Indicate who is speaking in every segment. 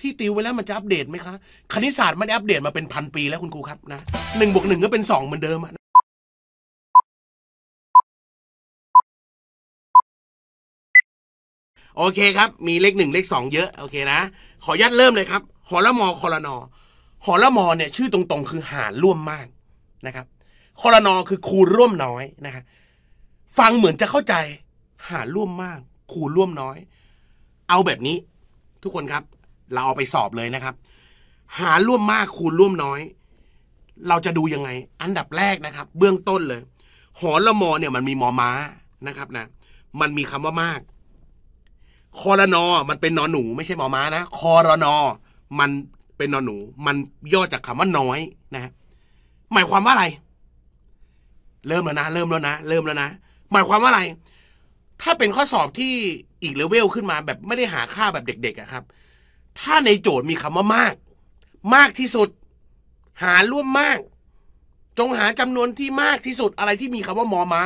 Speaker 1: ที่ติวไว้แล้วมันจะอัปเดตไหมคะ คณิตศาสตร์มันอัปเดตมาเป็นพันปีแล้วคุณครูครับนะหนึ่งบวกหนึ่งก็เป็นสองเหมือนเดิมอะโอเคครับ มีเลขหนึ่งเลขสองเยอะ โอเคนะ ขอยัดเริ่มเลยครับ หอละมอคอรนอ หอละมอเนี่ย ชื่อตรง ๆ คือหารร่วมมากนะครับคอรนอคือคูณร่วมน้อยนะฮะฟังเหมือนจะเข้าใจ หารร่วมมาก คูณร่วมน้อย เอาแบบนี้ ทุกคนครับเราเอาไปสอบเลยนะครับ หาร่วมมากคูณร่วมน้อย เราจะดูยังไง อันดับแรกนะครับ เบื้องต้นเลยหอละมอเนี่ยมันมีมอม้านะครับนะ มันมีคำว่ามากคอรนอ มันเป็นนอนหนู ไม่ใช่มอม้านะคอรนอ มันเป็นนอนหนู มันย่อจากคำว่าน้อยนะหมายความว่าอะไร เริ่มแล้วนะเริ่มแล้วนะเริ่มแล้วนะหมายความว่าอะไร ถ้าเป็นข้อสอบที่อีกเลเวลขึ้นมา แบบไม่ได้หาค่าแบบเด็กๆครับถ้าในโจทย์มีคำว่ามาก มากที่สุด หาร่วมมาก จงหาจำนวนที่มากที่สุด อะไรที่มีคำว่ามอมา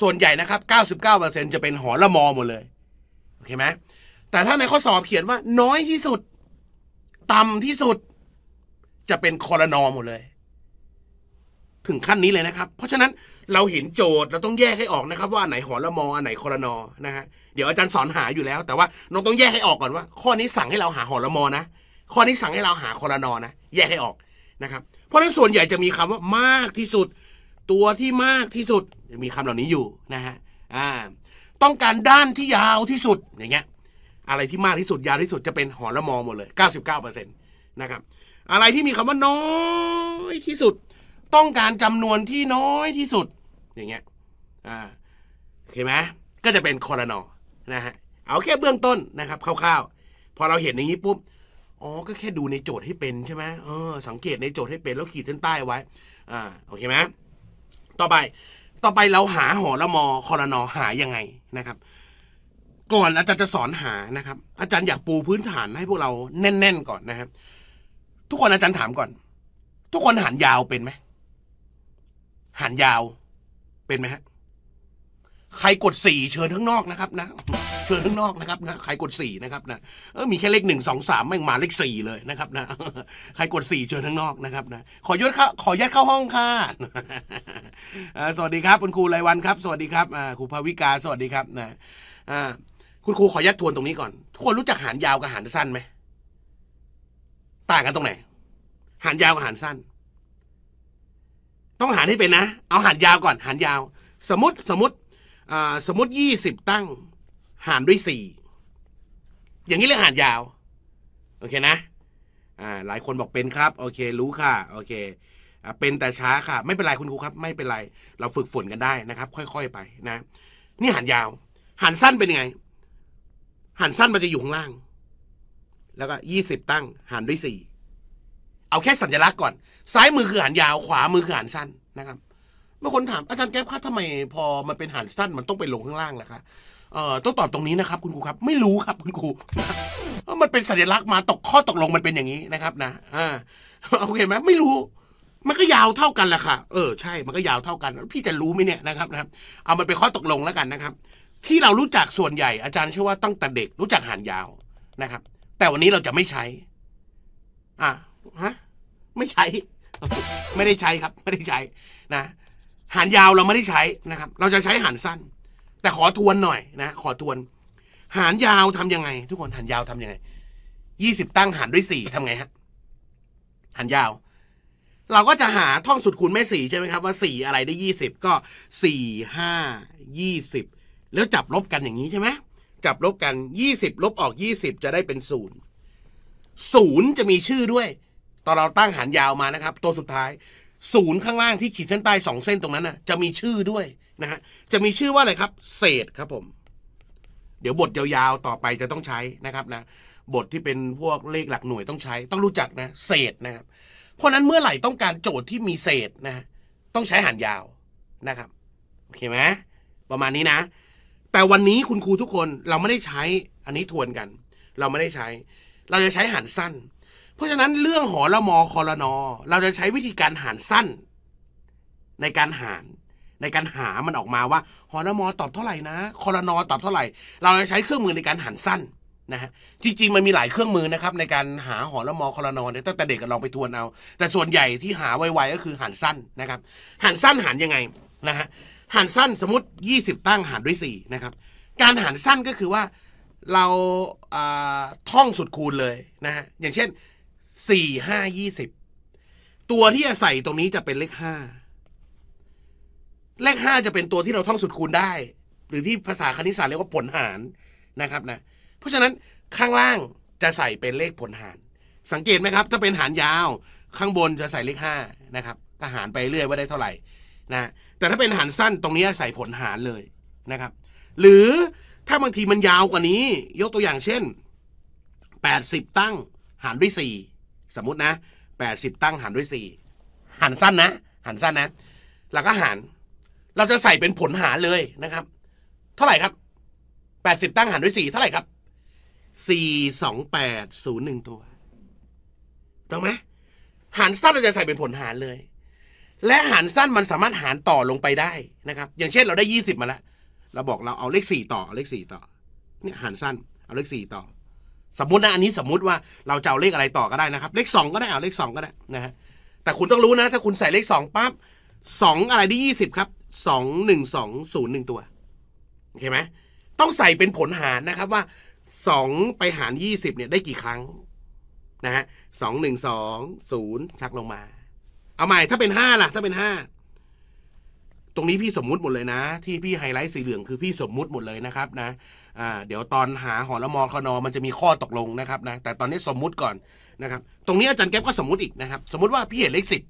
Speaker 1: ส่วนใหญ่นะครับ 99%จะเป็นหอละมอหมดเลยโอเคไหมแต่ถ้าในข้อสอบเขียนว่าน้อยที่สุด ต่ำที่สุดจะเป็นคอรนอหมดเลย ถึงขั้นนี้เลยนะครับ เพราะฉะนั้นเราเห็นโจทย์เราต้องแยกให้ออกนะครับว่าอันไหนหอละมออันไหนคอรนอนะฮะ เดี๋ยวอาจารย์สอนหาอยู่แล้ว แต่ว่าน้องต้องแยกให้ออกก่อนว่า ข้อนี้สั่งให้เราหาหอละมอนะข้อนี้สั่งให้เราหาคอรนอนะแยกให้ออกนะครับเพราะฉะนั้นส่วนใหญ่จะมีคำว่ามากที่สุด ตัวที่มากที่สุดมีคำเหล่านี้อยู่นะฮะอ่าต้องการด้านที่ยาวที่สุดอย่างเงี้ยอะไรที่มากที่สุดยาวที่สุดจะเป็นหอละมอหมดเลย 99%นะครับอะไรที่มีคำว่าน้อยที่สุดต้องการจำนวนที่น้อยที่สุด อย่างเงี้ยอ่าโอเคไหมก็จะเป็นคอรนอนะฮะเอาแค่เบื้องต้นนะครับ คร่าวๆพอเราเห็นอย่างนี้ปุ๊บอ๋อ ก็แค่ดูในโจทย์ให้เป็นใช่ไหมเออสังเกตในโจทย์ให้เป็น แล้วขีดเส้นใต้ไว้ อ่าโอเคไหมต่อไปต่อไปเราหาหอละมอคอรนอหายังไงนะครับ ก่อนอาจารย์จะสอนหานะครับ อาจารย์อยากปูพื้นฐานให้พวกเราแน่น ๆ ก่อนนะครับทุกคนอาจารย์ถามก่อน ทุกคนหารยาวเป็นไหมหันยาวเป็นไหมฮะ ใครกดสี่เชิญข้างนอกนะครับนะเชิญข้างนอกนะครับนะใครกดสี่นะครับ นะ เออ มีแค่เลขหนึ่งสองสามไม่มาเลขสี่เลยนะครับ นะใครกดสี่เชิญข้างนอกนะครับ นะ ขอยัดเข้าขอยัดเข้าห้องค่ะสวัสดีครับคุณครูไรวันครับสวัสดีครับครูภาวิกาสวัสดีครับนะคุณครูขอยัดทวนตรงนี้ก่อนทุกคนรู้จักหันยาวกับหันสั้นไหมต่างกันตรงไหนหันยาวกับหันสั้นต้องหารให้เป็นนะ เอาหารยาวก่อนหารยาว สมมติสมมติสมมติยี่สิบตั้งหารด้วยสี่อย่างนี้เรียกหารยาวโอเคนะ อ่า หลายคนบอกเป็นครับ โอเค รู้ค่ะ โอเคเป็นแต่ช้าค่ะ ไม่เป็นไรคุณครูครับ ไม่เป็นไร เราฝึกฝนกันได้นะครับ ค่อยๆไปนะนี่หันยาวหันสั้นเป็นยังไงหันสั้นมันจะอยู่ข้างล่าง แล้วก็ยี่สิบตั้งหันด้วยสี่เอาแค่สัญลักษณ์ก่อนซ้ายมือคือหันยาว ขวามือคือหันสั้นนะครับบางคนถามอาจารย์แก๊ปคะทำไมพอมันเป็นหันสั้นมันต้องไปลงข้างล่างล่ะคะเอ่อต้องตอบตรงนี้นะครับ คุณครูครับ ไม่รู้ครับ คุณครูมันเป็นสัญลักษณ์มาตกข้อตกลงมันเป็นอย่างนี้นะครับ นะอ่าโอเคไหมไม่รู้ มันก็ยาวเท่ากันแหละค่ะเออใช่ มันก็ยาวเท่ากัน พี่จะรู้ไหมเนี่ยนะครับนะครับเอามันเป็นข้อตกลงแล้วกันนะครับ ที่เรารู้จักส่วนใหญ่อาจารย์เชื่อว่าตั้งแต่เด็กรู้จักหันยาวนะครับ แต่วันนี้เราจะไม่ใช้ อ่าฮะไม่ใช้ไม่ได้ใช้ครับ ไม่ได้ใช้นะหันยาวเราไม่ได้ใช้นะครับ เราจะใช้หันสั้น แต่ขอทวนหน่อยนะ ขอทวนหันยาวทํำยังไง ทุกคนหันยาวทํำยังไงยี่สิบตั้งหันด้วยสี่ทำไงฮะหันยาว เราก็จะหาท่องสุดคูณแม่สี่ใช่ไหมครับว่าสี่อะไรได้ยี่สิบก็สี่ห้ายี่สิบแล้วจับลบกันอย่างนี้ใช่ไหมจับลบกันยี่สิบลบออกยี่สิบจะได้เป็นศูนย์ศูนย์จะมีชื่อด้วยตอนเราตั้งหันยาวมานะครับ ตัวสุดท้าย ศูนย์ข้างล่างที่ขีดเส้นใต้สองเส้นตรงนั้นนะจะมีชื่อด้วยนะฮะจะมีชื่อว่าอะไรครับ เศษครับผมเดี๋ยวบทยาวๆต่อไปจะต้องใช้นะครับนะบทที่เป็นพวกเลขหลักหน่วยต้องใช้ ต้องรู้จักนะ เศษนะครับเพราะนั้นเมื่อไหร่ต้องการโจทย์ที่มีเศษนะต้องใช้หันยาวนะครับโอเคไหมประมาณนี้นะ แต่วันนี้คุณครูทุกคนเราไม่ได้ใช้อันนี้ทวนกัน เราไม่ได้ใช้ เราจะใช้หันสั้นราะฉะนั้นเรื่องหอละมอคอรนอเราจะใช้วิธีการหารสั้น ในการหารในการหามันออกมาว่าหอละมอตอบเท่าไหร่นะคอรนอตอบเท่าไหร่ เราจะใช้เครื่องมือในการหารสั้นนะฮะจริงๆมันมีหลายเครื่องมือนะครับในการหาหอละมอคอรนอเนี่ยตั้งแต่เด็กก็ลองไปทวนเอาแต่ส่วนใหญ่ที่หาไวๆก็คือหารสั้นนะครับ หารสั้นหารยังไงนะฮะหารสั้นสมมติ 20 ตั้งหารด้วย4นะครับการหารสั้นก็คือว่าเราท่องสุดคูณเลยนะฮะอย่างเช่นสี่ห้ายี่สิบตัวที่จะใส่ตรงนี้จะเป็นเลขห้าเลขห้าจะเป็นตัวที่เราท่องสุดคูณได้ หรือที่ภาษาคณิตศาสตร์เรียกว่าผลหารนะครับนะ เพราะฉะนั้นข้างล่างจะใส่เป็นเลขผลหาร สังเกตไหมครับ ถ้าเป็นหารยาวข้างบนจะใส่เลขห้านะครับก็หารไปเรื่อยว่าได้เท่าไหร่นะแต่ถ้าเป็นหารสั้นตรงนี้ใส่ผลหารเลยนะครับ หรือถ้าบางทีมันยาวกว่านี้ ยกตัวอย่างเช่น80ตั้งหารด้วยสี่สมมตินะ80ตั้งหารด้วย4หารสั้นนะ หารสั้นนะ แล้วก็หาร เราจะใส่เป็นผลหารเลยนะครับ เท่าไหร่ครับ80ตั้งหารด้วย4เท่าไหร่ครับ4 2 8 0 1ตัวถูกไหม หารสั้นเราจะใส่เป็นผลหารเลย และหารสั้นมันสามารถหารต่อลงไปได้นะครับ อย่างเช่น เราได้20มาแล้ว เราบอกเราเอาเลข4ต่อเอาเลข4ต่อ เนี่ยหารสั้น เอาเลข4ต่อสมมตินะอันนี้สมมติว่าเราจะเอาเลขอะไรต่อก็ได้นะครับ เลขสองก็ได้เอาเลขสองก็ได้นะฮะแต่คุณต้องรู้นะ ถ้าคุณใส่เลขสองปั๊บสองอะไรที่สิบครับสสอองงงหนนึ่ศูย์หนึ่งตัวโอเคไหมต้องใส่เป็นผลหารนะครับว่าสองไปหารยี่สิบเนี่ยได้กี่ครั้ง นะฮะสองหนึ่งสองศูนย์ชักลงมา เอาใหม่ถ้าเป็นห้าล่ะ ถ้าเป็นห้าตรงนี้พี่สมมุติหมดเลยนะ ที่พี่ไฮไลท์สีเหลืองคือ พี่สมมุติหมดเลยนะครับ นะเดี๋ยวตอนหาหอละมอคอนอมันจะมีข้อตกลงนะครับนะ แต่ตอนนี้สมมุติก่อนนะครับ ตรงนี้อาจารย์แก๊ปก็สมมุติอีกนะครับ สมมุติว่าพี่เห็นเลขสิบ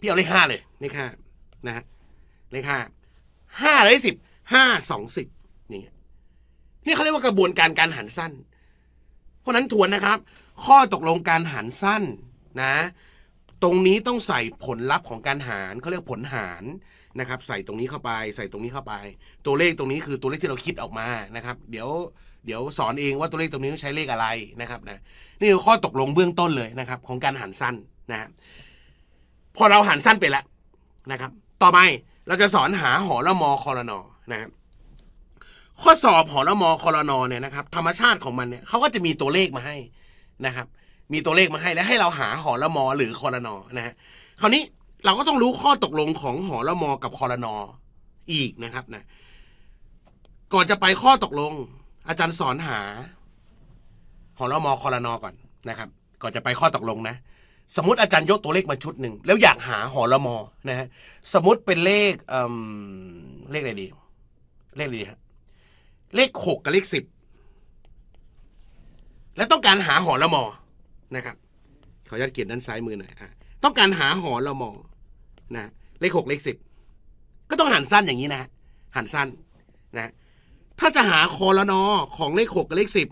Speaker 1: พี่เอาเลขห้าเลย เลขห้านะฮะเลขห้าห้าเลขสิบ ห้าสองสิบอย่างเงี้ย นี่เขาเรียกว่ากระบวนการการหันสั้น เพราะนั้นทวนนะครับ ข้อตกลงการหันสั้นนะ ตรงนี้ต้องใส่ผลลัพธ์ของการหารเขาเรียกผลหารนะครับใส่ตรงนี้เข้าไป ใส่ตรงนี้เข้าไป ตัวเลขตรงนี้คือตัวเลขที่เราคิดออกมานะครับ เดี๋ยว เดี๋ยวสอนเองว่าตัวเลขตรงนี้ใช้เลขอะไรนะครับ นะ นี่คือข้อตกลงเบื้องต้นเลยนะครับ ของการหันสั้นนะฮะพอเราหันสั้นไปแล้วนะครับ ต่อไปเราจะสอนหาหอละมอคอรนอนะครับข้อสอบหอละมอคอรนอเนี่ยนะครับธรรมชาติของมันเนี่ยเขาก็จะมีตัวเลขมาให้นะครับ มีตัวเลขมาให้แล้วให้เราหาหอละมอหรือคอรนอนะฮะคราวนี้เราก็ต้องรู้ข้อตกลงของหอละมอกับคอรนออีกนะครับนะ ก่อนจะไปข้อตกลง อาจารย์สอนหาหอละมอคอรนอก่อนนะครับ ก่อนจะไปข้อตกลงนะ สมมติอาจารย์ยกตัวเลขมาชุดหนึ่งแล้วอยากหาหอละมอนะฮะสมมติเป็นเลขเอ่เลขอะไรดี เลขอะไรดีฮะเลขหกกับเลขสิบแล้วต้องการหาหอละมอนะครับขออนุญาตเขียนด้านซ้ายมือหน่อยอ่ะต้องการหาหอเรามองนะ เลขหกเลขสิบ ก็ต้องหันสั้นอย่างนี้นะหันสั้นนะ ถ้าจะหาคอรนอของเลขหกกับเลขสิบ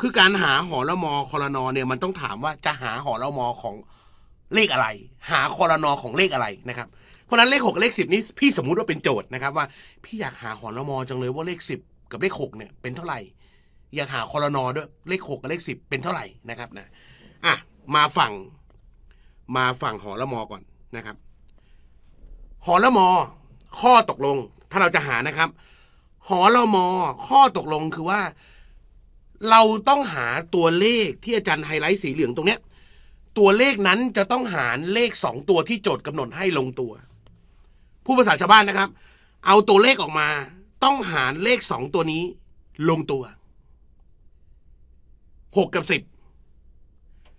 Speaker 1: คือการหาหอรมอคอรนอเนี่ย มันต้องถามว่าจะหาหอรมอของเลขอะไร หาคอรนอของเลขอะไรนะครับ เพราะนั้นเลขหกเลขสิบนี้พี่สมมุติว่าเป็นโจทย์นะครับ ว่าพี่อยากหาหอรมอจังเลยว่าเลขสิบกับเลขหกเนี่ยเป็นเท่าไหร่ อยากหาคอรนอด้วยเลขหกกับเลขสิบเป็นเท่าไหร่นะครับ นะ อ่ะ มาฝั่งมาฝั่งหอละมอก่อนนะครับหอละมอข้อตกลง ถ้าเราจะหานะครับ หอละมอข้อตกลงคือว่า เราต้องหาตัวเลขที่อาจารย์ไฮไลท์สีเหลืองตรงเนี้ย ตัวเลขนั้นจะต้องหารเลขสองตัวที่โจทย์กำหนดให้ลงตัว ผู้ภาษาชาวบ้านนะครับ เอาตัวเลขออกมา ต้องหารเลขสองตัวนี้ลงตัวหกกับสิบ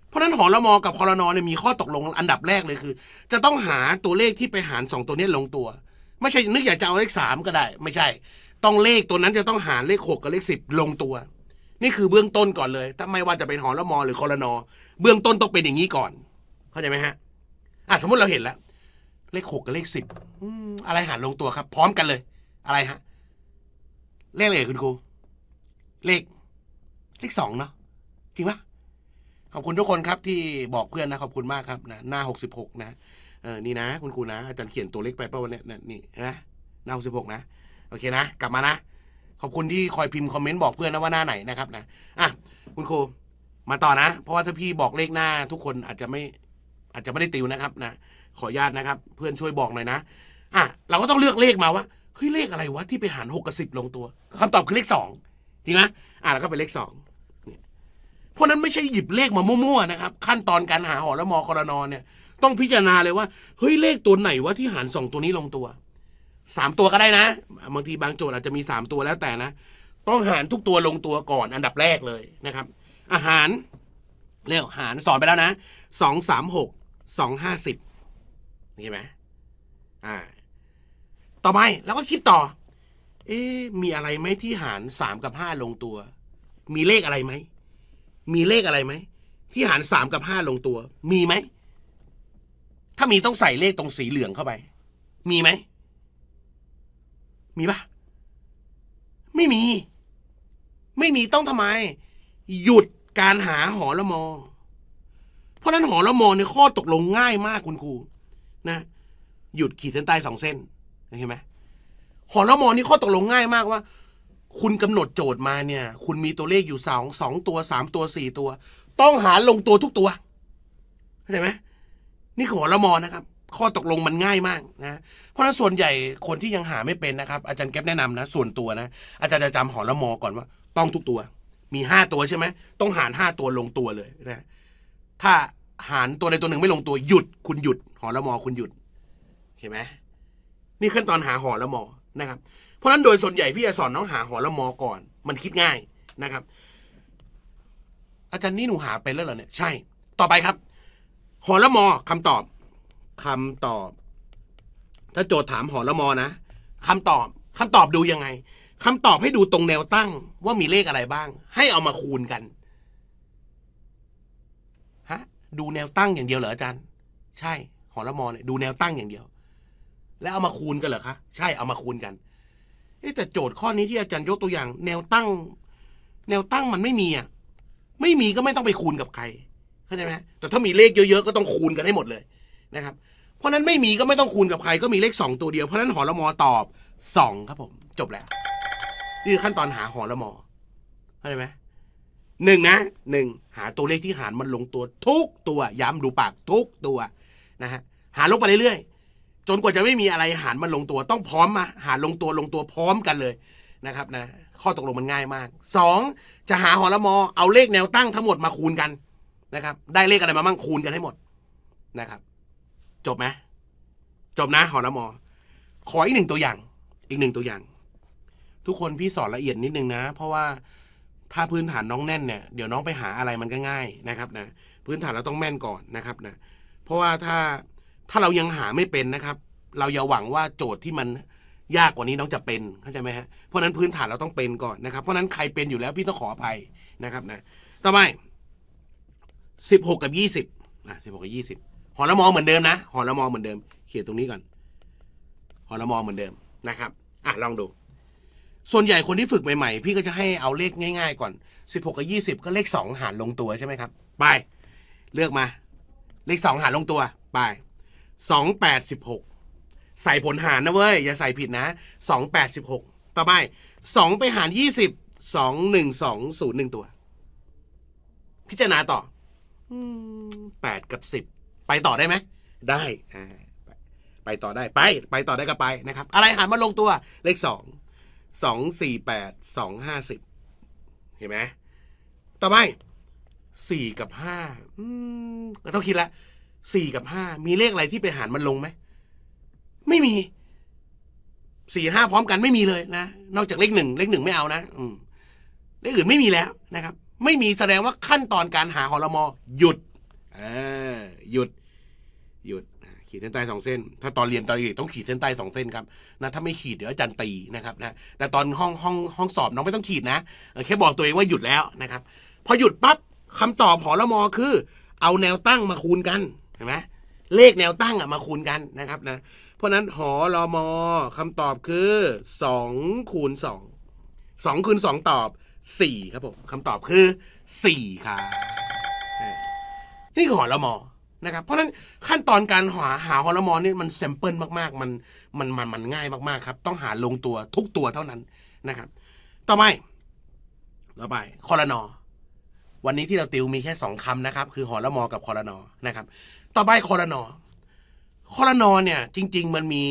Speaker 1: เพราะนั้นหอรมอกับคอรนอเนี่ยมีข้อตกลงอันดับแรกเลย คือ จะต้องหาตัวเลข ที่ ไป หารสองตัวนี้ลงตัว ไม่ใช่ นึกอยากจะเอาเลขสามก็ได้ ไม่ใช่ ต้องเลข ตัวนั้น จะต้องหาร เลขหกกับ เลขสิบ ลงตัว นี่คือเบื้องต้นก่อนเลย ถ้าไม่ว่าจะเป็นหอรมอหรือคอรนอเบื้องต้น ต้องเป็นอย่างนี้ก่อน เข้าใจไหมฮะ อ่ะสมมติเราเห็นแล้ว เลขหกกับ เลขสิบอะไร หาร ลงตัว ครับ พร้อมกันเลย อะไรฮะเลขอะไรคุณครู เลข เลขสองเนาะ จริงปะขอบคุณทุกคนครับที่บอกเพื่อนนะขอบคุณมากครับนะหน้าหกสิบหกนะเออนี่นะ คุณครูนะอาจารย์เขียนตัวเล็กไปเป่าวันนี้นี่นะหน้าหกสิบหกนะ โอเคนะ กลับมานะขอบคุณที่คอยพิมพ์คอมเมนต์บอกเพื่อนนะว่าหน้าไหนนะครับ นะอ่ะคุณครูมาต่อนะ เพราะว่าถ้าพี่บอกเลขหน้า ทุกคนอาจจะไม่อาจจะไม่ได้ติวนะครับนะขออนุญาตนะครับเพื่อนช่วยบอกหน่อยนะอ่ะเราก็ต้องเลือกเลขมาว่าเฮ้ยเลขอะไรวะที่ไปหารหกกับสิบลงตัว คำตอบคือเลขสองจริงนะอ่ะแล้วก็เป็นเลขสองเพราะนั้นไม่ใช่หยิบเลขมามั่ว ๆ นะครับ ขั้นตอนการหาหอและมอคอรนอนเนี่ย ต้องพิจารณาเลยว่า เฮ้ย เลขตัวไหนวะที่หารสองตัวนี้ลงตัวสามตัวก็ได้นะ บางทีบางโจทย์อาจจะมีสามตัวแล้วแต่นะ ต้องหารทุกตัวลงตัวก่อน อันดับแรกเลยนะครับ อาหารเรีวหารสอนไปแล้วนะสองสามหกสองห้าสิบนี่ไหมอ่าต่อไปแล้วก็คิดต่อ เอ๊มีอะไรไหมที่หารสามกับห้าลงตัว มีเลขอะไรไหมมีเลขอะไรไหมที่หารสามกับห้าลงตัว มีไหมถ้ามีต้องใส่เลขตรงสีเหลืองเข้าไป มีไหม มีปะไม่มี ไม่มีต้องทำไม หยุดการหาหอละมอเพราะนั้นหอละมอในข้อตกลงง่ายมากคุณครูนะ หยุดขีดเส้นใต้สองเส้นเห็นไหมหอละมอนี่ข้อตกลงง่ายมากว่าคุณกำหนดโจทย์มาเนี่ย คุณมีตัวเลขอยู่สองสองตัวสามตัวสี่ตัว ต้องหาลงตัวทุกตัวเข้าใจไหมนี่ขอละมอนะครับ ข้อตกลงมันง่ายมากนะเพราะฉะนั้นส่วนใหญ่คนที่ยังหาไม่เป็นนะครับ อาจารย์แก๊ปแนะนำนะ ส่วนตัวนะ อาจารย์จะจำหอละมอก่อนว่า ต้องทุกตัว มีห้าตัวใช่ไหมต้องหารห้าตัวลงตัวเลยนะถ้าหารตัวใดตัวหนึ่ง ไม่ลงตัวหยุด คุณหยุดหอละมอคุณหยุดเห็นไหมนี่ขั้นตอนหาหอละมอนะครับเพราะนั้นโดยส่วนใหญ่พี่จะสอนน้องหาหอละมอก่อน มันคิดง่ายนะครับ อาจารย์นี่หนูหาเป็นแล้วเหรอเนี่ยใช่ ต่อไปครับหอละมอคำตอบ คำตอบ ถ้าโจทย์ถามหอละมอนะคำตอบคำตอบดูยังไง คำตอบให้ดูตรงแนวตั้งว่ามีเลขอะไรบ้าง ให้เอามาคูณกันฮะดูแนวตั้งอย่างเดียวเหรออาจารย์ใช่หอละมอเนี่ยดูแนวตั้งอย่างเดียว แล้วเอามาคูณกันเหรอคะใช่เอามาคูณกันแต่โจทย์ข้อนี้ที่อาจารย์ยกตัวอย่างแนวตั้ง แนวตั้งมันไม่มีอ่ะไม่มีก็ไม่ต้องไปคูณกับใครเข้าใจไหมแต่ถ้ามีเลขเยอะๆก็ต้องคูณกันให้หมดเลยนะครับ เพราะนั้นไม่มีก็ไม่ต้องคูณกับใครก็มีเลข2ตัวเดียวเพราะนั้นหอละมอตอบ2ครับผมจบแล้วนี่คือขั้นตอนหาหอละมอเข้าใจไหมหนึ่งนะหนึ่งหาตัวเลขที่หารมันลงตัวทุกตัวย้ำดูปากทุกตัวนะฮะหาลงไปเรื่อยจนกว่าจะไม่มีอะไรหารมันลงตัวต้องพร้อมมาหารลงตัวลงตัวพร้อมกันเลยนะครับ นะ ข้อตกลงมันง่ายมาก2จะหาหอละมอเอาเลขแนวตั้งทั้งหมดมาคูณกันนะครับ ได้เลขอะไรมาบ้างคูณกันให้หมดนะครับ จบไหมจบนะหอละมอขออีกหนึ่งตัวอย่าง อีกหนึ่งตัวอย่าง ทุกคนพี่สอนละเอียดนิดนึงนะ เพราะว่าถ้าพื้นฐานน้องแน่นเนี่ย เดี๋ยวน้องไปหาอะไรมันก็ง่าย นะครับ นะ พื้นฐานเราต้องแม่นก่อนนะครับนะเพราะว่าถ้าถ้าเรายังหาไม่เป็นนะครับ เราอย่าหวังว่าโจทย์ที่มันยากกว่านี้น้องจะเป็นเข้าใจไหมฮะเพราะนั้นพื้นฐานเราต้องเป็นก่อนนะครับ เพราะนั้นใครเป็นอยู่แล้ว พี่ต้องขออภัยนะครับนะต่อไปสิบหกกับยี่สิบอ่ะสิบหกกับยี่สิบหอละมอเหมือนเดิมนะหอละมอเหมือนเดิมเขียนตรงนี้ก่อนหอละมอเหมือนเดิมนะครับอ่ะลองดู ส่วนใหญ่คนที่ฝึกใหม่ ๆ พี่ก็จะให้เอาเลขง่ายๆ ก่อนสิบหกกับยี่สิบก็เลขสองหารลงตัวใช่ไหมครับไปเลือกมาเลขสองหารลงตัวไป286ใส่ผลหารนะเว้ย อย่าใส่ผิดนะ 286ต่อไป2ไปหาร 20 21201 ตัว พิจารณาต่อ8กับ 10 ไปต่อได้ไหม ได้ไปต่อได้ไป ไปต่อได้ก็ไปนะครับ อะไรหารมาลงตัว เลขสองสองสี่แปดสองห้าสิบเห็นไหมต่อไปสี่กับห้าก็ต้องคิดละสี่กับห้ามีเลขอะไรที่ไปหารมันลงไหมไม่มีสี่ห้าพร้อมกันไม่มีเลยนะนอกจากเลขหนึ่งเลขหนึ่งไม่เอานะ อืม เลขอื่นไม่มีแล้วนะครับ ไม่มีแสดงว่าขั้นตอนการหาหอรมอ หยุดเออหยุด หยุดขีดเส้นใต้สองเส้น ถ้าตอนเรียนตอนเด็กต้องขีดเส้นใต้สองเส้นครับ นะ ถ้าไม่ขีด เดี๋ยวอาจารย์ตีนะครับ นะ แต่ตอนห้องห้องห้องสอบน้องไม่ต้องขีดนะ แค่บอกตัวเองว่าหยุดแล้วนะครับ พอหยุดปั๊บคำตอบหอรมอคือ เอาแนวตั้งมาคูณกันเห็นไหมเลขแนวตั้งอะมาคูณกันนะครับนะเพราะนั้นหอรอมอคำตอบคือ 2คูณ2 2คูณ2ตอบ4ครับผมคำตอบคือ 4ครับนี่คือหอรอมอนะครับ เพราะนั้นขั้นตอนการหาหาหอลมอนี่มันแซมเปิลมากๆมันมันมันมันง่ายมาก ๆครับ ต้องหาลงตัวทุกตัวเท่านั้นนะครับ ต่อไปต่อไปคอรนอวันนี้ที่เราติวมีแค่สองคำนะครับ คือหอละมอกับคอรนอนะครับต่อไปคอรนอคอรนอเนี่ย จริง ๆ มันมี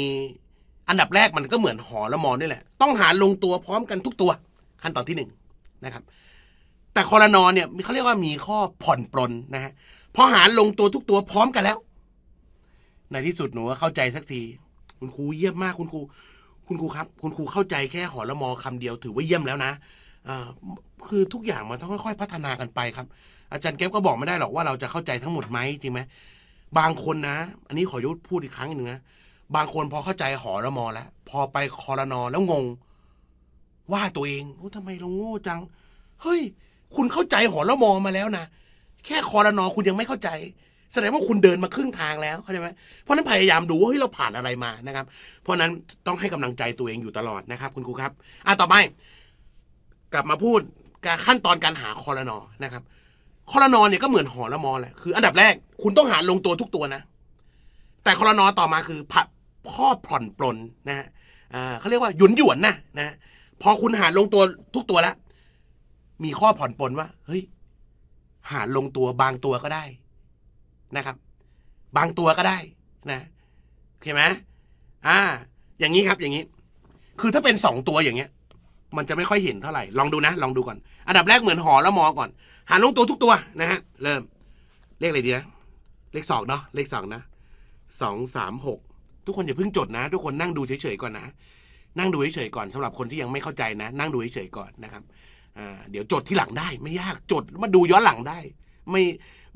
Speaker 1: อันดับแรกมันก็เหมือนหอละมอนี่แหละต้องหาลงตัวพร้อมกันทุกตัว ขั้นตอนที่หนึ่งนะครับ แต่คอรนอเนี่ยเขาเรียกว่ามีข้อผ่อนปลนนะฮะพอหาลงตัวทุกตัวพร้อมกันแล้ว ในที่สุดหนูเข้าใจสักที คุณครูเยี่ยมมาก คุณครู คุณครู ครับ คุณครูเข้าใจแค่หอละมอคำเดียว ถือว่าเยี่ยมแล้วนะคือทุกอย่างมันต้องค่อยๆพัฒนากันไปครับ อาจารย์เก๊ปก็บอกไม่ได้หรอกว่าเราจะเข้าใจทั้งหมดไหมจริงไหมบางคนนะ อันนี้ขอยุดพูดอีกครั้งหนึ่งนะ บางคนพอเข้าใจหอรมอแล้ว พอไปคอรนอแล้วงง ว่าตัวเองทำไมเราโง่จัง เฮ้ย คุณเข้าใจหอรมอมาแล้วนะ แค่คอรนอคุณยังไม่เข้าใจ แสดงว่าคุณเดินมาครึ่งทางแล้ว เข้าใจไหมเพราะนั้นพยายามดูว่าเฮ้ยเราผ่านอะไรมา นะครับ เพราะนั้นต้องให้กำลังใจตัวเองอยู่ตลอดนะครับ คุณครูครับ อ่ะ ต่อไป กลับมาพูด การขั้นตอนการหาคอรนอนะครับคอรนอนเนี่ยก็เหมือนหอละมอแหละคืออันดับแรกคุณต้องหาลงตัวทุกตัวนะแต่คอรนอนต่อมาคือผัดพ่อผ่อนปลนนะฮะเขาเรียกว่า หยุนหยวนนะนะ พอคุณหาลงตัวทุกตัวแล้ว มีข้อผ่อนปลนว่า เฮ้ย หาลงตัวบางตัวก็ได้นะครับ บางตัวก็ได้ นะโอเคไหมอ่าอย่างนี้ครับอย่างนี้ คือถ้าเป็นสองตัวอย่างเงี้ย มันจะไม่ค่อยเห็นเท่าไหร่ลองดูนะลองดูก่อน อันดับแรกเหมือนหอแล้วมอก่อนหาลงตัวทุกตัวนะฮะเริ่มเลขอะไรดีนะเลขสองเนาะเลขสองนะสองสามหกทุกคนอย่าเพิ่งจดนะ ทุกคนนั่งดูเฉยๆก่อนนะ นั่งดูเฉยๆก่อนสำหรับคนที่ยังไม่เข้าใจนะนั่งดูเฉยๆก่อนนะครับเดี๋ยวจดที่หลังได้ ไม่ยากจดมาดูย้อนหลังได้ ไม่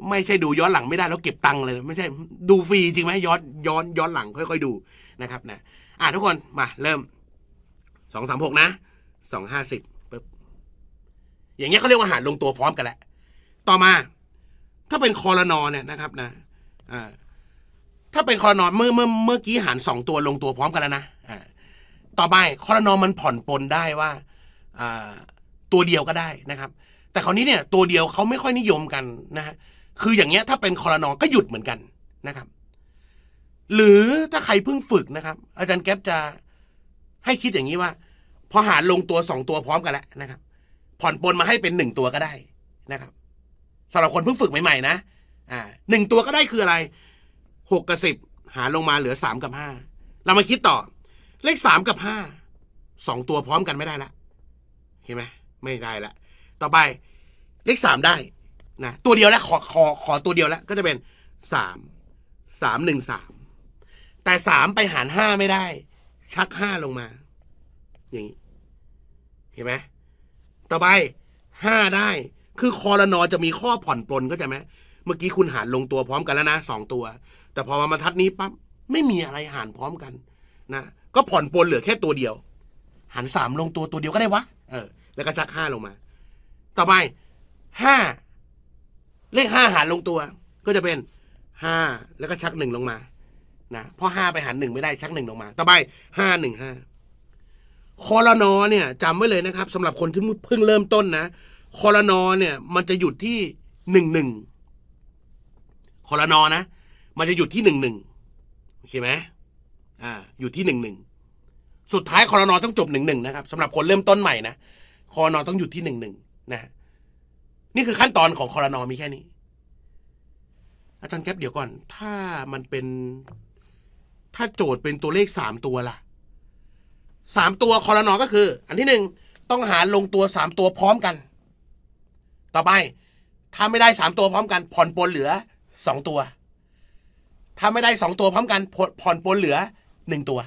Speaker 1: ไม่ใช่ดูย้อนหลังไม่ได้แล้วเก็บตังค์เลยไม่ใช่ดูฟรีจริงไหมย้อนย้อนย้อนหลังค่อยๆดูนะครับนะอ่ะทุกคนมาเริ่มสองสามหกนะสองห้าสิบอย่างเงี้ยเขาเรียกว่าหารลงตัวพร้อมกันแหละ ต่อมา ถ้าเป็นคอรนอเนี่ยนะครับนะถ้าเป็นคอรนอเมื่อเมื่อเมื่อกี้หารสองตัวลงตัวพร้อมกันแล้วนะต่อไปคอรนอมันผ่อนปนได้ว่า ตัวเดียวก็ได้นะครับ แต่คราวนี้เนี่ย ตัวเดียวเขาไม่ค่อยนิยมกันนะฮะคืออย่างเงี้ยถ้าเป็นคอรนอก็หยุดเหมือนกันนะครับ หรือถ้าใครเพิ่งฝึกนะครับ อาจารย์แก๊ปจะ ให้คิดอย่างนี้ว่า พอหารลงตัวสองตัวพร้อมกันแล้วนะครับผ่อนปนมาให้เป็นหนึ่งตัวก็ได้นะครับสำหรับคนเพิ่งฝึกใหม่ ๆนะอ่าหนึ่งตัวก็ได้คืออะไรหกกับสิบหารลงมาเหลือสามกับห้าเรามาคิดต่อ เลขสามกับห้าสองตัวพร้อมกันไม่ได้ละ เห็นไหม ไม่ได้ละ ต่อไปเลขสามได้นะตัวเดียวแล้วขอขอขอตัวเดียวแล้วก็จะเป็นสามสามหนึ่งสามแต่สามไปหารห้าไม่ได้ ชักห้าลงมา อย่างนี้เห็นไหมต่อไปห้าได้ คือคอรนอจะมีข้อผ่อน ปลน ก็จะไหมเมื่อกี้ คุณหารลงตัวพร้อมกันแล้ว นะสองตัว แต่ พอมาบรรทัดนี้ ปั๊บไม่มีอะไรหารพร้อมกันนะก็ผ่อน ปลนเหลือแค่ตัวเดียว หันสามลงตัวตัวเดียวก็ได้วะเออ แล้วก็ชักห้าลงมา ต่อไปห้าเลขห้าหารลงตัว ก็จะเป็นห้าแล้วก็ชักหนึ่งลงมานะพอห้าไปหารหนึ่งไม่ได้ชักหนึ่งลงมา ต่อไปห้าหนึ่งห้าคอรนอเนี่ยจำไว้เลยนะครับสำหรับคนที่เพิ่งเริ่มต้นนะคอรนอเนี่ย มันจะหยุดที่หนึ่งหนึ่งคอรนอนะมันจะหยุดที่หนึ่งหนึ่งโอเคไหมอ่า อยู่ที่หนึ่งหนึ่งสุดท้ายคอรนอต้องจบหนึ่งหนึ่งนะครับสำหรับคนเริ่มต้นใหม่นะคอรนอต้องหยุดที่หนึ่งหนึ่งนะ นี่คือขั้นตอนของคอรนอมีแค่นี้ อาจารย์แก๊ปเดี๋ยวก่อน ถ้ามันเป็น ถ้าโจทย์เป็นตัวเลขสามตัวล่ะสามตัวคอรนอก็คือ อันที่หนึ่งต้องหารลงตัวสามตัวพร้อมกัน ต่อไปถ้าไม่ได้สามตัวพร้อมกัน ผ่อนปนเหลือสองตัวถ้าไม่ได้สองตัวพร้อมกัน ผ่อนปนเหลือหนึ่งตัว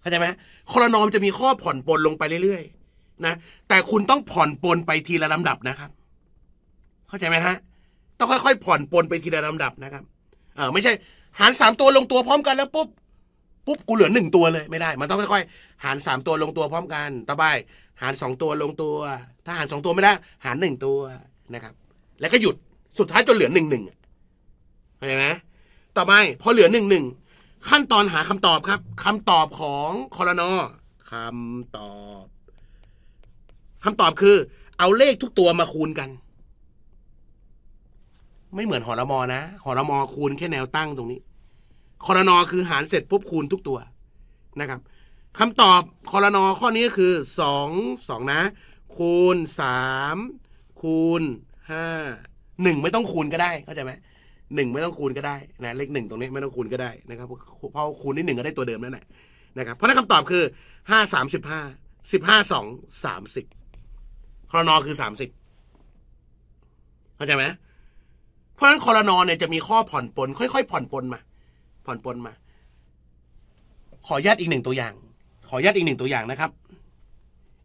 Speaker 1: เข้าใจไหมคอรนอมจะมีข้อผ่อนปนลงไปเรื่อยๆนะแต่คุณต้องผ่อนปนไปทีละลำดับนะครับ เข้าใจไหมฮะ ต้องค่อยๆผ่อนปนไปทีละลำดับนะครับ เออไม่ใช่ หารสามตัวลงตัวพร้อมกันแล้วปุ๊บปุ๊บกูเหลือหนึ่งตัวเลย ไม่ได้ มันต้องค่อย ๆ หารสามตัวลงตัวพร้อมกัน ต่อไป หารสองตัวลงตัว ถ้าหารสองตัวไม่ได้ หารหนึ่งตัวนะครับ แล้วก็หยุดสุดท้ายจนเหลือหนึ่งหนึ่งเข้าใจไหมต่อไปพอเหลือหนึ่งหนึ่งขั้นตอนหาคำตอบครับ คำตอบของคอรนอคำตอบ คำตอบคือ เอาเลขทุกตัวมาคูณกัน ไม่เหมือนหอรมอนะหอรมอคูณแค่แนวตั้งตรงนี้คอรนอคือหารเสร็จปุ๊บคูณทุกตัวนะครับคำตอบคอรนอข้อนี้ก็คือ2 2นะ คูณ 3 คูณ 5 1 ไม่ต้องคูณก็ได้เข้าใจไหมหนึ่งไม่ต้องคูณก็ได้นะเลขหนึ่งตรงนี้ไม่ต้องคูณก็ได้นะครับเพราะคูณที่หนึ่งก็ได้ตัวเดิมนั่นแหละนะครับ เพราะนั้นคำตอบคือห้าสามสิบห้าสิบห้าสองสามสิบคอรนอคือสามสิบเข้าใจไหมเพราะฉะนั้นคอรนอเนี่ยจะมีข้อผ่อนปลนค่อย ๆ ผ่อนปลนมาผ่อนปลนมา ขอญาตอีกหนึ่งตัวอย่าง ขอญาตอีกหนึ่งตัวอย่างนะครับ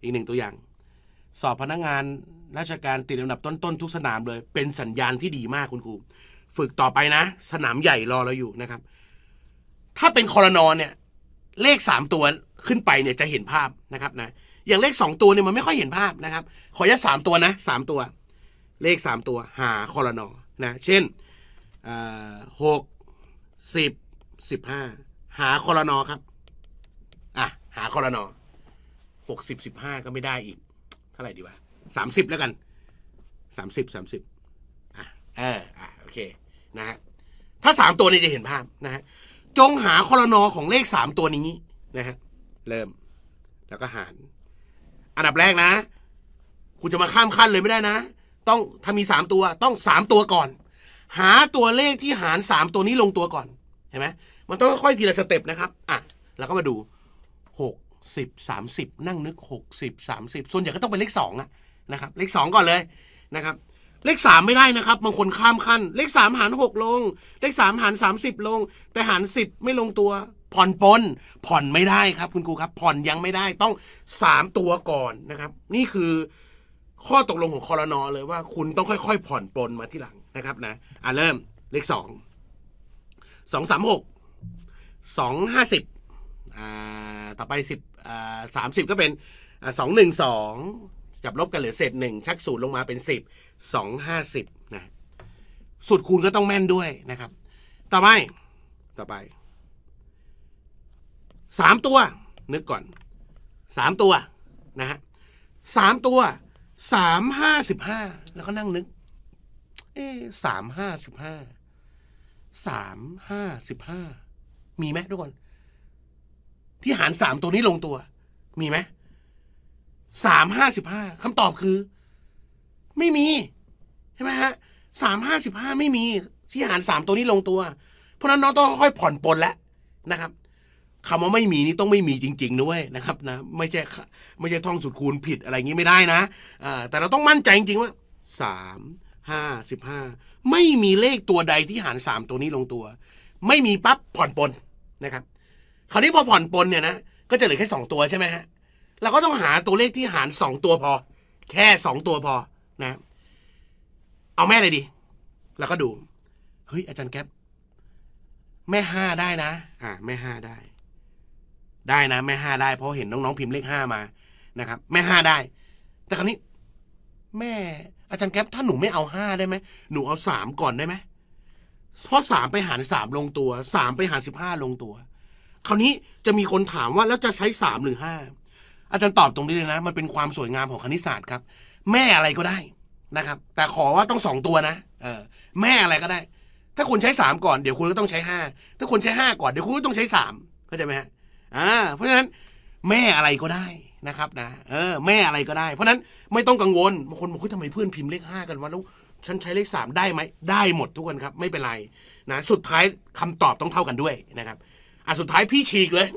Speaker 1: อีกหนึ่งตัวอย่าง สอบพนักงานราชการติดอันดับต้นๆททุกสนามเลย เป็นสัญญาณที่ดีมากคุณครู ฝึกต่อไปนะ สนามใหญ่รอเราอยู่นะครับ ถ้าเป็นคอรนอนเนี่ย เลขสามตัวขึ้นไปเนี่ยจะเห็นภาพนะครับนะ อย่างเลขสองตัวเนี่ยมันไม่ค่อยเห็นภาพนะครับ ขอยัดสามตัวนะสามตัว เลขสามตัว หาคอรนอนะ เช่นหกสิบสิบห้าหาคอรนอครับ อ่ะ หาคอรนอหกสิบสิบห้าก็ไม่ได้อีกเท่าไหร่ดีวะสามสิบแล้วกันสามสิบสามสิบอ่ะเอออ่ะโอเคนะฮะถ้าสามตัวนี้จะเห็นภาพนะฮะจงหาคอรนอของเลขสามตัวนี้นะฮะเริ่ม แล้วก็หาร อันดับแรกนะ คุณจะมาข้ามขั้นเลยไม่ได้นะ ต้องถ้ามีสามตัว ต้องสามตัวก่อน หาตัวเลขที่หารสามตัวนี้ลงตัวก่อนเห็นไหมมันต้องค่อยทีละสเต็ปนะครับ อ่ะ เราก็มาดูหกสิบสามสิบนั่งนึกหกสิบสามสิบส่วนใหญ่ก็ต้องเป็นเลขสองอะนะครับ เลขสองก่อนเลยนะครับ เลขสามไม่ได้นะครับบางคนข้ามขั้นเลขสามหารหกลง เลขสามหารสามสิบลง แต่หารสิบไม่ลงตัวผ่อนปนผ่อนไม่ได้ครับ คุณครูครับ ผ่อนยังไม่ได้ต้องสามตัวก่อนนะครับ นี่คือข้อตกลงของคอรนอเลยว่าคุณต้องค่อย ๆ ผ่อนปนมาที่หลังนะครับนะอ่ะเริ่มเลขสองสองสามหกสองห้าสิบ ต่อไปสิบสามสิบก็เป็นสองหนึ่งสองจับลบกันเหลือเศษหนึ่งชักสูตรลงมาเป็นสิบสองห้าสิบนะสูตรคูณก็ต้องแม่นด้วยนะครับ ต่อไป ต่อไปสามตัว นึกก่อนสามตัวนะฮะสามตัวสามห้าสิบห้าแล้วก็นั่งนึกเอ๊สามห้าสิบห้าสามห้าสิบห้ามีไหมทุกคน ที่หารสามตัวนี้ลงตัว มีไหมสามห้าสิบห้าคำตอบคือ ไม่มีใช่ไหมฮะสามห้าสิบห้าไม่มีที่หารสามตัวนี้ลงตัว เพราะนั้นน้องต้องค่อยผ่อนปลนแล้วนะครับคำว่าไม่มีนี่ต้องไม่มีจริงๆด้วยนะครับ นะไม่ใช่ไม่ใช่ท่องสุดคูณผิดอะไรอย่างนี้ไม่ได้นะแต่เราต้องมั่นใจจริงๆว่าสามห้าสิบห้าไม่มีเลขตัวใดที่หารสามตัวนี้ลงตัวไม่มีปั๊บผ่อนปนนะครับ คราวนี้พอผ่อนปนเนี่ยนะก็จะเหลือแค่สองตัวใช่ไหมฮะเราก็ต้องหาตัวเลขที่หารสองตัวพอ แค่สองตัวพอนะ เอาแม่เลยดีเราก็ดูเฮ้ยอาจารย์แก๊ปแม่ห้าได้นะ อ่า แม่ห้าได้ ได้นะ แม่ห้าได้เพราะเห็นน้องๆพิมพ์เลขห้ามานะครับ แม่ห้าได้ แต่คราวนี้ แม่ อาจารย์แก๊ปถ้าหนูไม่เอาห้าได้ไหมหนูเอาสามก่อนได้ไหมเพราะสามไปหารสามลงตัวสามไปหารสิบห้าลงตัว คราวนี้จะมีคนถามว่าแล้วจะใช้สามหรือห้าอาจารย์ตอบตรงนี้เลยนะ มันเป็นความสวยงามของคณิตศาสตร์ครับ แม่อะไรก็ได้นะครับ แต่ขอว่าต้องสองตัวนะ เออแม่อะไรก็ได้ ถ้าคุณใช้สามก่อนเดี๋ยวคุณก็ต้องใช้ห้าถ้าคุณใช้ห้าก่อนเดี๋ยวคุณก็ต้องใช้สามเข้าใจไหมฮะ อ่า เพราะฉะนั้น แม่อะไรก็ได้นะครับ นะเออแม่อะไรก็ได้เพราะนั้นไม่ต้องกังวลบางคนบอกว่าทำไมเพื่อนพิมพ์เลขห้ากันวะแล้วฉันใช้เลข3ได้ไหม ได้หมดทุกคนครับ ไม่เป็นไรนะสุดท้ายคำตอบต้องเท่ากันด้วยนะครับอ่ะสุดท้ายพี่ฉีกเลย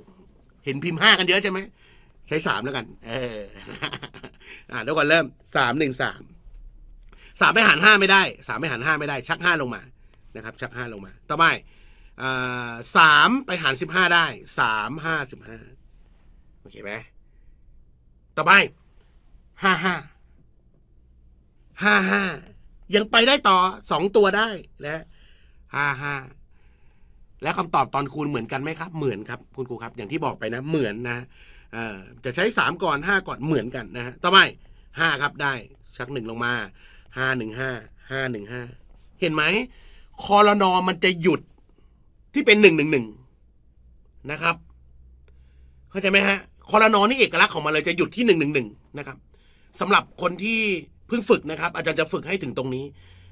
Speaker 1: เห็นพิมพ์ห้ากันเยอะใช่ไหม ใช้สามแล้วกัน เอออ่ะเดี๋ยวก่อนเริ่มสามหนึ่งสามสามไม่หารห้าไม่ได้สามไม่หารห้าไม่ได้ ชักห้าลงมา นะครับ ชักห้าลงมา ต่อไปอสามไปหารสิบห้าได้สามห้าสิบห้าโอเคไหมต่อไปห้าห้าห้าห้ายังไปได้ต่อสองตัวได้นะห้าห้าและคำตอบตอนคูณเหมือนกันไหมครับ เหมือนครับ คุณครูครับอย่างที่บอกไปนะเหมือนนะจะใช้สามก่อนห้าก่อนเหมือนกันนะฮะต่อไปห้าครับได้ ชักหนึ่งลงมาห้าหนึ่งห้าห้าหนึ่งห้าเห็นไหมคอรนอมันจะหยุดที่เป็นหนึ่งหนึ่งหนึ่งนะครับเข้าใจไหมฮะคอรนอนี่เอกลักษณ์ของมันเลยจะหยุดที่หนึ่งหนึ่งหนึ่งนะครับสำหรับคนที่เพิ่งฝึกนะครับอาจารย์จะฝึกให้ถึงตรงนี้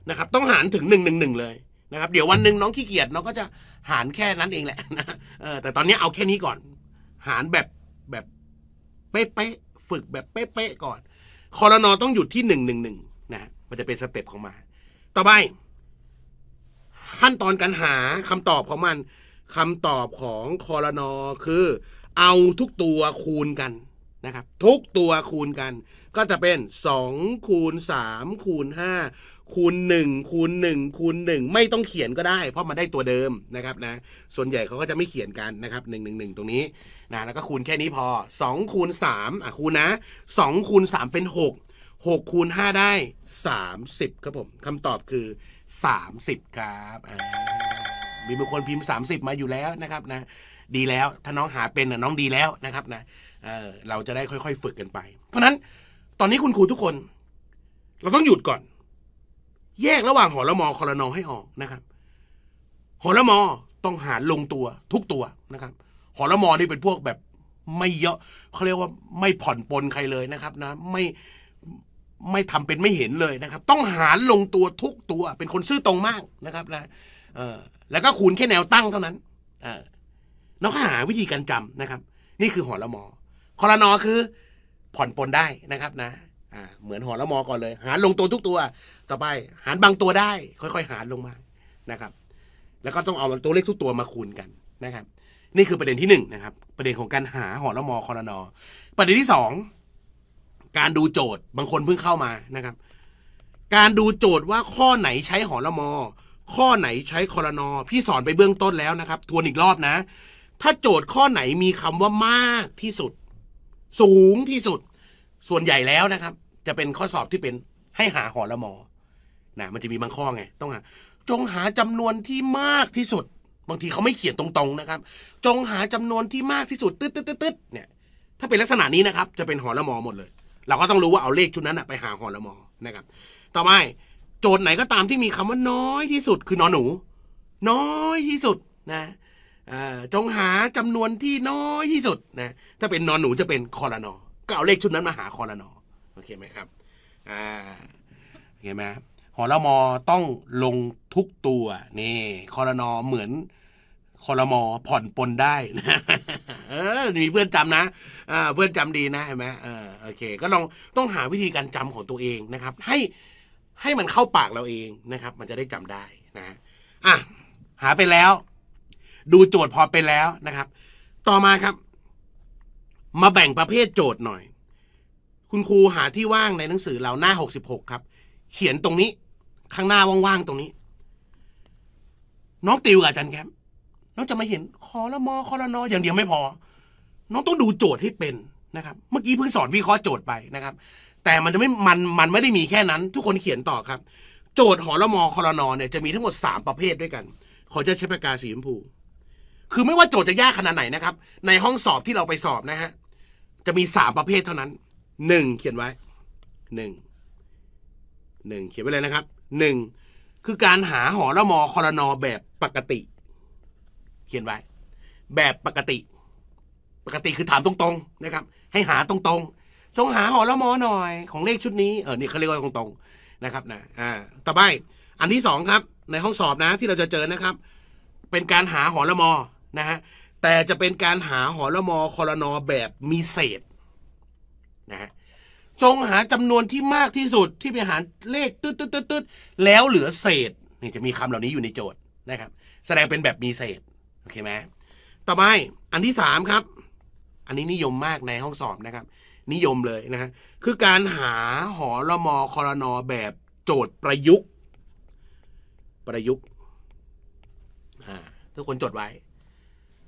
Speaker 1: นะครับ ต้องหารถึงหนึ่งหนึ่งหนึ่งเลยนะครับ เดี๋ยววันหนึ่งน้องขี้เกียจน้องก็จะหารแค่นั้นเองแหละนะเออแต่ตอนนี้เอาแค่นี้ก่อน หารแบบแบบเป๊ะๆฝึกแบบเป๊ะๆก่อนคอร์นอต้องหยุดที่หนึ่งหนึ่งหนึ่งนะมันจะเป็นสเต็ปของมา ต่อไป ขั้นตอนการหาคำตอบของมัน คำตอบของคอร์นอคือ เอาทุกตัวคูณกันะครับทุกตัวคูณกันก็จะเป็น 2 คูณ 3 คูณ 5 คูณ 1 คูณ 1 คูณ 1 ไม่ต้องเขียนก็ได้เพราะมันได้ตัวเดิมนะครับนะส่วนใหญ่เขาก็จะไม่เขียนกันนะครับ 1 1 1 ตรงนี้นะแล้วก็คูณแค่นี้พอ 2 คูณ3อ่ะคูณนะ2คูณ 3 เป็น 6 6 คูณ 5 ได้ 30ครับผมคำตอบคือ 30 ครับมีบางคนพิมพ์ 30 มาอยู่แล้วนะครับนะ ดีแล้วถ้าน้องหาเป็นน้องดีแล้วนะครับนะเออเราจะได้ค่อยๆฝึกกันไป เพราะนั้นตอนนี้คุณครูทุกคน เราต้องหยุดก่อน แยกระหว่างหอละมอคอรนอให้ออกนะครับหอละมอต้องหาลงตัวทุกตัวนะครับหอละมอนี่เป็นพวกแบบ ไม่เยอะเขาเรียกว่าไม่ผ่อนปนใครเลยนะครับ นะไม่ไม่ทำเป็นไม่เห็นเลยนะครับ ต้องหาลงตัวทุกตัว เป็นคนซื่อตรงมากนะครับนะเออแล้วก็คูณแค่แนวตั้งเท่านั้นเออแล้วก็หาวิธีการจำนะครับ นี่คือหอละมอคอรนอคือ ผ่อนปลนได้นะครับนะเหมือนหอละมอก่อนเลย หารลงตัวทุกตัว ต่อไปหารบางตัวได้ ค่อยๆหารลงมา นะครับ แล้วก็ต้องเอาตัวเลขทุกตัวมาคูณกันนะครับ นี่คือประเด็นที่1นนะครับ ประเด็นของการหาหอละมอคอรนอ ประเด็นที่2การดูโจทย์ บางคนเพิ่งเข้ามานะครับ การดูโจทย์ว่าข้อไหนใช้หอละมอ ข้อไหนใช้คอรนอ พี่สอนไปเบื้องต้นแล้วนะครับ ทวนอีกรอบนะ ถ้าโจทย์ข้อไหนมีคำว่ามากที่สุดสูงที่สุด ส่วนใหญ่แล้วนะครับ จะเป็นข้อสอบที่เป็นให้หาหอละมอนะมันจะมีบางข้อไงต้องหาจงหาจำนวนที่มากที่สุด บางทีเขาไม่เขียนตรงๆนะครับ จงหาจำนวนที่มากที่สุดตึ๊ดตึ๊ดตึ๊ดตึ๊ดเนี่ย ถ้าเป็นลักษณะนี้นะครับ จะเป็นหอละมอหมดเลย เราก็ต้องรู้ว่าเอาเลขชุดนั้นะไปหาหอละมอนะครับ ต่อไปโจทย์ไหนก็ตามที่มีคำว่าน้อยที่สุดคือนอนหนู น้อยที่สุดนะจงหาจำนวนที่น้อยที่สุดนะ ถ้าเป็นนอนหนู จะเป็นคอรนอก็เอาเลขชุดนั้นมาหาคอรนอ โอเคไหมครับ อ่าโอเคไหมหอรมอต้องลงทุกตัว นี่ คอรนอเหมือนคอรมอผ่อนปนได้นะ เออมีเพื่อนจำนะเพื่อนจำดีนะเห็นไหมโอเค ก็ลองต้องหาวิธีการจำของตัวเองนะครับ ให้ให้มันเข้าปากเราเองนะครับ มันจะได้จำได้นะ อ่ะ หาไปแล้วดูโจทย์พอไปแล้วนะครับ ต่อมาครับ มาแบ่งประเภทโจทย์หน่อย คุณครูหาที่ว่างในหนังสือเราหน้าหกครับ เขียนตรงนี้ ข้างหน้าว่างๆตรงนี้ น้องติวกับอาจารย์แคมน้องจะมาเห็นคอละมอคอละนออย่างเดียวไม่พอ น้องต้องดูโจทย์ให้เป็นนะครับ เมื่อกี้เพิ่งสอนวิเคราะห์โจทย์ไปนะครับ แต่มันจะไม่มันมันไม่ได้มีแค่นั้น ทุกคนเขียนต่อครับ โจทย์หอละมอคอละนอเนี่ยจะมีทั้งหมดสามประเภทด้วยกัน ขอจะใช้ปากกาสีชมพูคือไม่ว่าโจทย์จะยากขนาดไหนนะครับ ในห้องสอบที่เราไปสอบนะฮะจะมีสามประเภทเท่านั้นหนึ่งเขียนไว้หนึ่งหนึ่งเขียนไว้เลยนะครับหนึ่งคือการหาหอละมอคอรนอแบบปกติ เขียนไว้ แบบปกติ ปกติคือถามตรง ๆนะครับ ให้หาตรงๆจงหาหอละมอหน่อยของเลขชุดนี้เออนี่เขาเรียกว่าตรงๆนะครับนะอ่าต่อไปอันที่สองครับ ในห้องสอบนะที่เราจะเจอนะครับ เป็นการหาหอละมอนะฮะแต่จะเป็นการหาหอละมอคอรนอแบบมีเศษนะฮะจงหาจำนวนที่มากที่สุดที่ไปหารเลขตืดตืดตืดตดแล้วเหลือเศษนี่จะมีคำเหล่านี้อยู่ในโจทย์นะครับแสดงเป็นแบบมีเศษโอเคไหมต่อไปอันที่สามครับอันนี้นิยมมากในห้องสอบนะครับนิยมเลยนะฮะคือการหาหอละมอคอรนอแบบโจทย์ประยุกต์ ประยุกต์ทุกคนจดไว้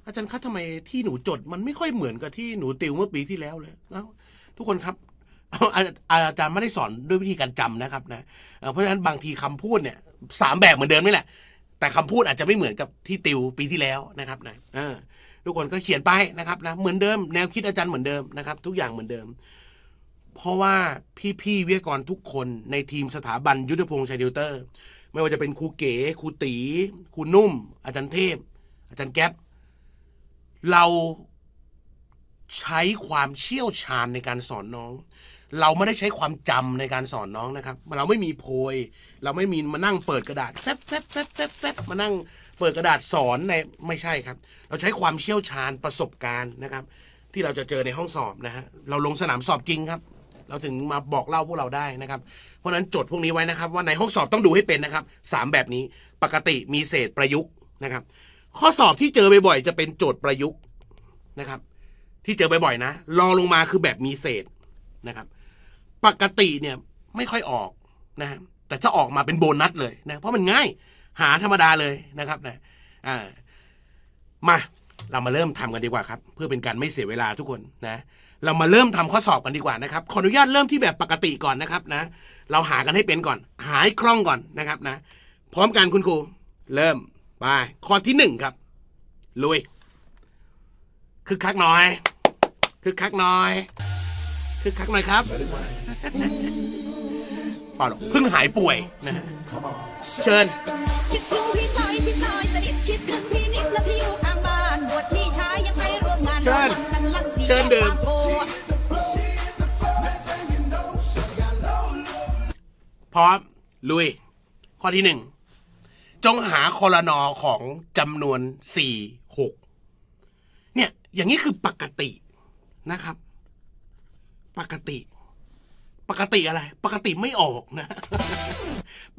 Speaker 1: อาจารย์คะทำไมที่หนูจด มันไม่ค่อยเหมือนกับที่หนูติวเมื่อปีที่แล้วเลยนะทุกคนครับอาจารย์ไม่ได้สอนด้วยวิธีการจำนะครับนะ เพราะฉะนั้นบางทีคำพูดเนี่ยสามแบบเหมือนเดิมนี่แหละแต่คำพูดอาจจะไม่เหมือนกับที่ติวปีที่แล้วนะครับนะทุกคนก็เขียนไปนะครับนะเหมือนเดิม แนวคิดอาจารย์เหมือนเดิมนะครับ ทุกอย่างเหมือนเดิม เพราะว่าพี่ๆวิทยากรทุกคนในทีมสถาบันยุทธพงศ์ชัยดิวเตอร์ ไม่ว่าจะเป็นครูเก๋ครูตีครูนุ่ม อาจารย์เทพ อาจารย์แก๊ปเราใช้ความเชี่ยวชาญในการสอนน้อง เราไม่ได้ใช้ความจำในการสอนน้องนะครับ เราไม่มีโพย เราไม่มีมานั่งเปิดกระดาษแฟบแฟบแฟบแฟบแฟบมานั่งเปิดกระดาษสอนในไม่ใช่ครับ เราใช้ความเชี่ยวชาญประสบการณ์นะครับ ที่เราจะเจอในห้องสอบนะฮะ เราลงสนามสอบจริงครับ เราถึงมาบอกเล่าพวกเราได้นะครับ เพราะนั้นจดพวกนี้ไว้นะครับ ว่าในห้องสอบต้องดูให้เป็นนะครับ 3 แบบนี้ปกติมีเศษประยุกต์นะครับข้อสอบที่เจอบ่อยๆจะเป็นโจทย์ประยุกต์นะครับ ที่เจอบ่อยๆนะรองลงมาคือแบบมีเศษนะครับ ปกติเนี่ยไม่ค่อยออกนะะแต่จะออกมาเป็นโบนัสเลยนะเพราะมันง่าย หาธรรมดาเลยนะครับนะอ่ามาเรามาเริ่มทำกันดีกว่าครับ เพื่อเป็นการไม่เสียเวลาทุกคนนะ เรามาเริ่มทำข้อสอบกันดีกว่านะครับขออนุญาตเริ่มที่แบบปกติก่อนนะครับนะเราหากันให้เป็นก่อน หายคล่องก่อนนะครับนะ พร้อมกันคุณครูเริ่มไปข้อที่หนึ่งครับ ลุย คือคักหน่อย คือคักหน่อย คือคักหน่อยครับป่าหรอกเพิ่งหายป่วยนะ เชิญ เชิญเดิมพร้อม ลุยข้อที่หนึ่งจงหาคอรนอของจำนวนสี่หกเนี่ย อย่างนี้คือปกตินะครับ ปกติ ปกติอะไร ปกติไม่ออกนะ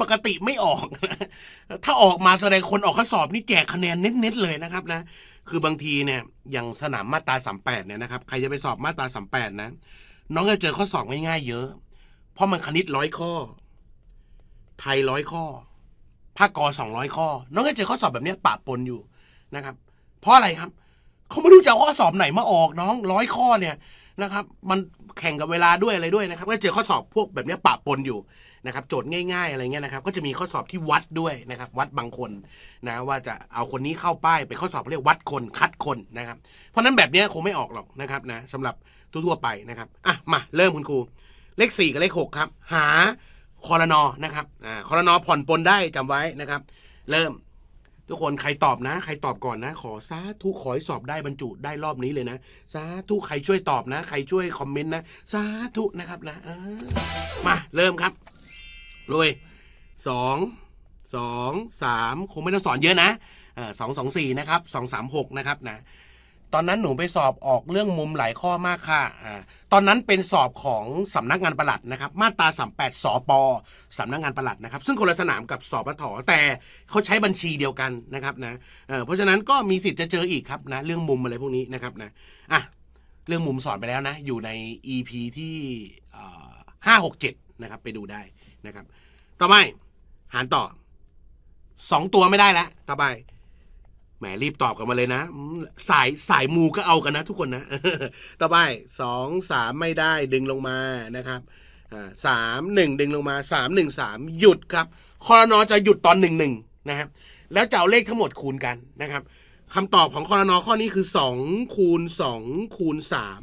Speaker 1: ปกติไม่ออกนะถ้าออกมาแสดงคนออกข้อสอบนี่แจกคะแนนเน็ตๆเลยนะครับนะ คือบางทีเนี่ย อย่างสนามมาตราสามแปดเนี่ยนะครับ ใครจะไปสอบมาตราสามแปดนะ น้องจะเจอข้อสอบง่ายๆเยอะ เพราะมันคณิตร้อยข้อ ไทยร้อยข้อภาคกองร้อยข้อ น้องก็เจอข้อสอบแบบนี้ปะปนอยู่นะครับเพราะอะไรครับเขาไม่รู้จะข้อสอบไหนมาออกน้องร้อยข้อเนี่ยนะครับ มันแข่งกับเวลาด้วยอะไรด้วยนะครับ ก็เจอข้อสอบพวกแบบนี้ปะปนอยู่นะครับ โจทย์ง่าย ๆอะไรเงี้ยนะครับ ก็จะมีข้อสอบที่วัดด้วยนะครับ วัดบางคนนะว่าจะเอาคนนี้เข้าป้ายไปข้อสอบเรียกวัดคนคัดคนนะครับ เพราะนั้นแบบนี้คงไม่ออกหรอกนะครับนะสำหรับทั่วๆไปนะครับอ่ะมา เริ่มคุณครู เลข4กับเลข6ครับหาคอรนอนะครับ อ่าคอรนอผ่อนปลนได้จำไว้นะครับ เริ่ม ทุกคน ใครตอบนะ ใครตอบก่อนนะ ขอสาธุขอให้สอบได้บรรจุได้รอบนี้เลยนะ สาธุ ใครช่วยตอบนะ ใครช่วยคอมเมนต์นะ สาธุนะครับนะเออมา เริ่มครับรวยสองสอง สาม คงไม่ต้องสอนเยอะนะอสองสอง สี่นะครับสองสามหกนะครับนะตอนนั้นหนูไปสอบออกเรื่องมุมหลายข้อมากค่ะ อ่า ตอนนั้นเป็นสอบของสำนักงานประหลัดนะครับ มาตรา38สปสำนักงานประหลัดนะครับ ซึ่งคนละสนามกับสอบปถแต่เขาใช้บัญชีเดียวกันนะครับนะเเพราะฉะนั้นก็มีสิทธิ์จะเจออีกครับนะเรื่องมุมอะไรพวกนี้นะครับนะ อ่ะเรื่องมุมสอนไปแล้วนะอยู่ใน EP ที่ห้าหกเจ็ดนะครับ ไปดูได้นะครับ ต่อไปหารต่อสองตัวไม่ได้แล้วต่อไปแหมรีบตอบกันมาเลยนะสายสายมูก็เอากันนะทุกคนนะ ต่อไปสองสามไม่ได้ดึงลงมานะครับสามหนึ่งดึงลงมาสามหนึ่งสามหยุดครับคอนอจะหยุดตอนหนึ่งหนึ่งนะครับแล้วจะเอาเลขทั้งหมดคูณกันนะครับคำตอบของคอนอข้อนี้คือสองคูณงคูณาม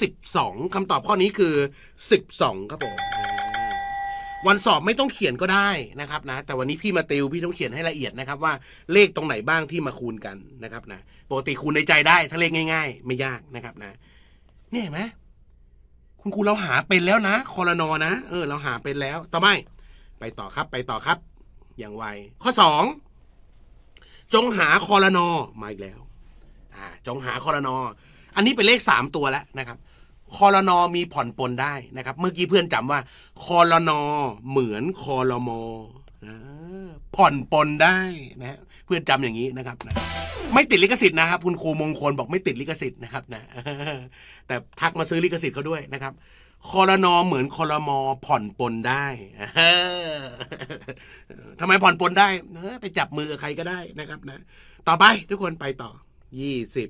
Speaker 1: สิบสองคำตอบข้อนี้คือสสิบองครับผมวันสอบไม่ต้องเขียนก็ได้นะครับนะ แต่วันนี้พี่มาติวพี่ต้องเขียนให้ละเอียดนะครับ ว่าเลขตรงไหนบ้างที่มาคูณกันนะครับนะ ปกติคูณในใจได้ ถ้าเลขง่าย ๆ ไม่ยากนะครับนะ เนี่ยเห็นไหมคุณครูเราหาเป็นแล้วนะคอรนอนะเออเราหาเป็นแล้ว ต่อไปไปต่อครับ ไปต่อครับ อย่างไว ข้อสองจงหาคอรนอมาอีกแล้ว อ่า จงหาคอรนออันนี้เป็นเลขสามตัวแล้วนะครับคอรนอมีผ่อนปลนได้นะครับ เมื่อกี้เพื่อนจำว่าคอรนอเหมือนคอรมอนะผ่อนปลนได้นะเพื่อนจำอย่างนี้นะครับนะไม่ติดลิขสิทธิ์นะครับ คุณครูมงคลบอกไม่ติดลิขสิทธิ์นะครับนะแต่ทักมาซื้อลิขสิทธิ์เขาด้วยนะครับคอรนอเหมือนคอรมอผ่อนปลนได้ทำไมผ่อนปลนได้ไปจับมือใครก็ได้นะครับนะต่อไปทุกคนไปต่อยี่สิบ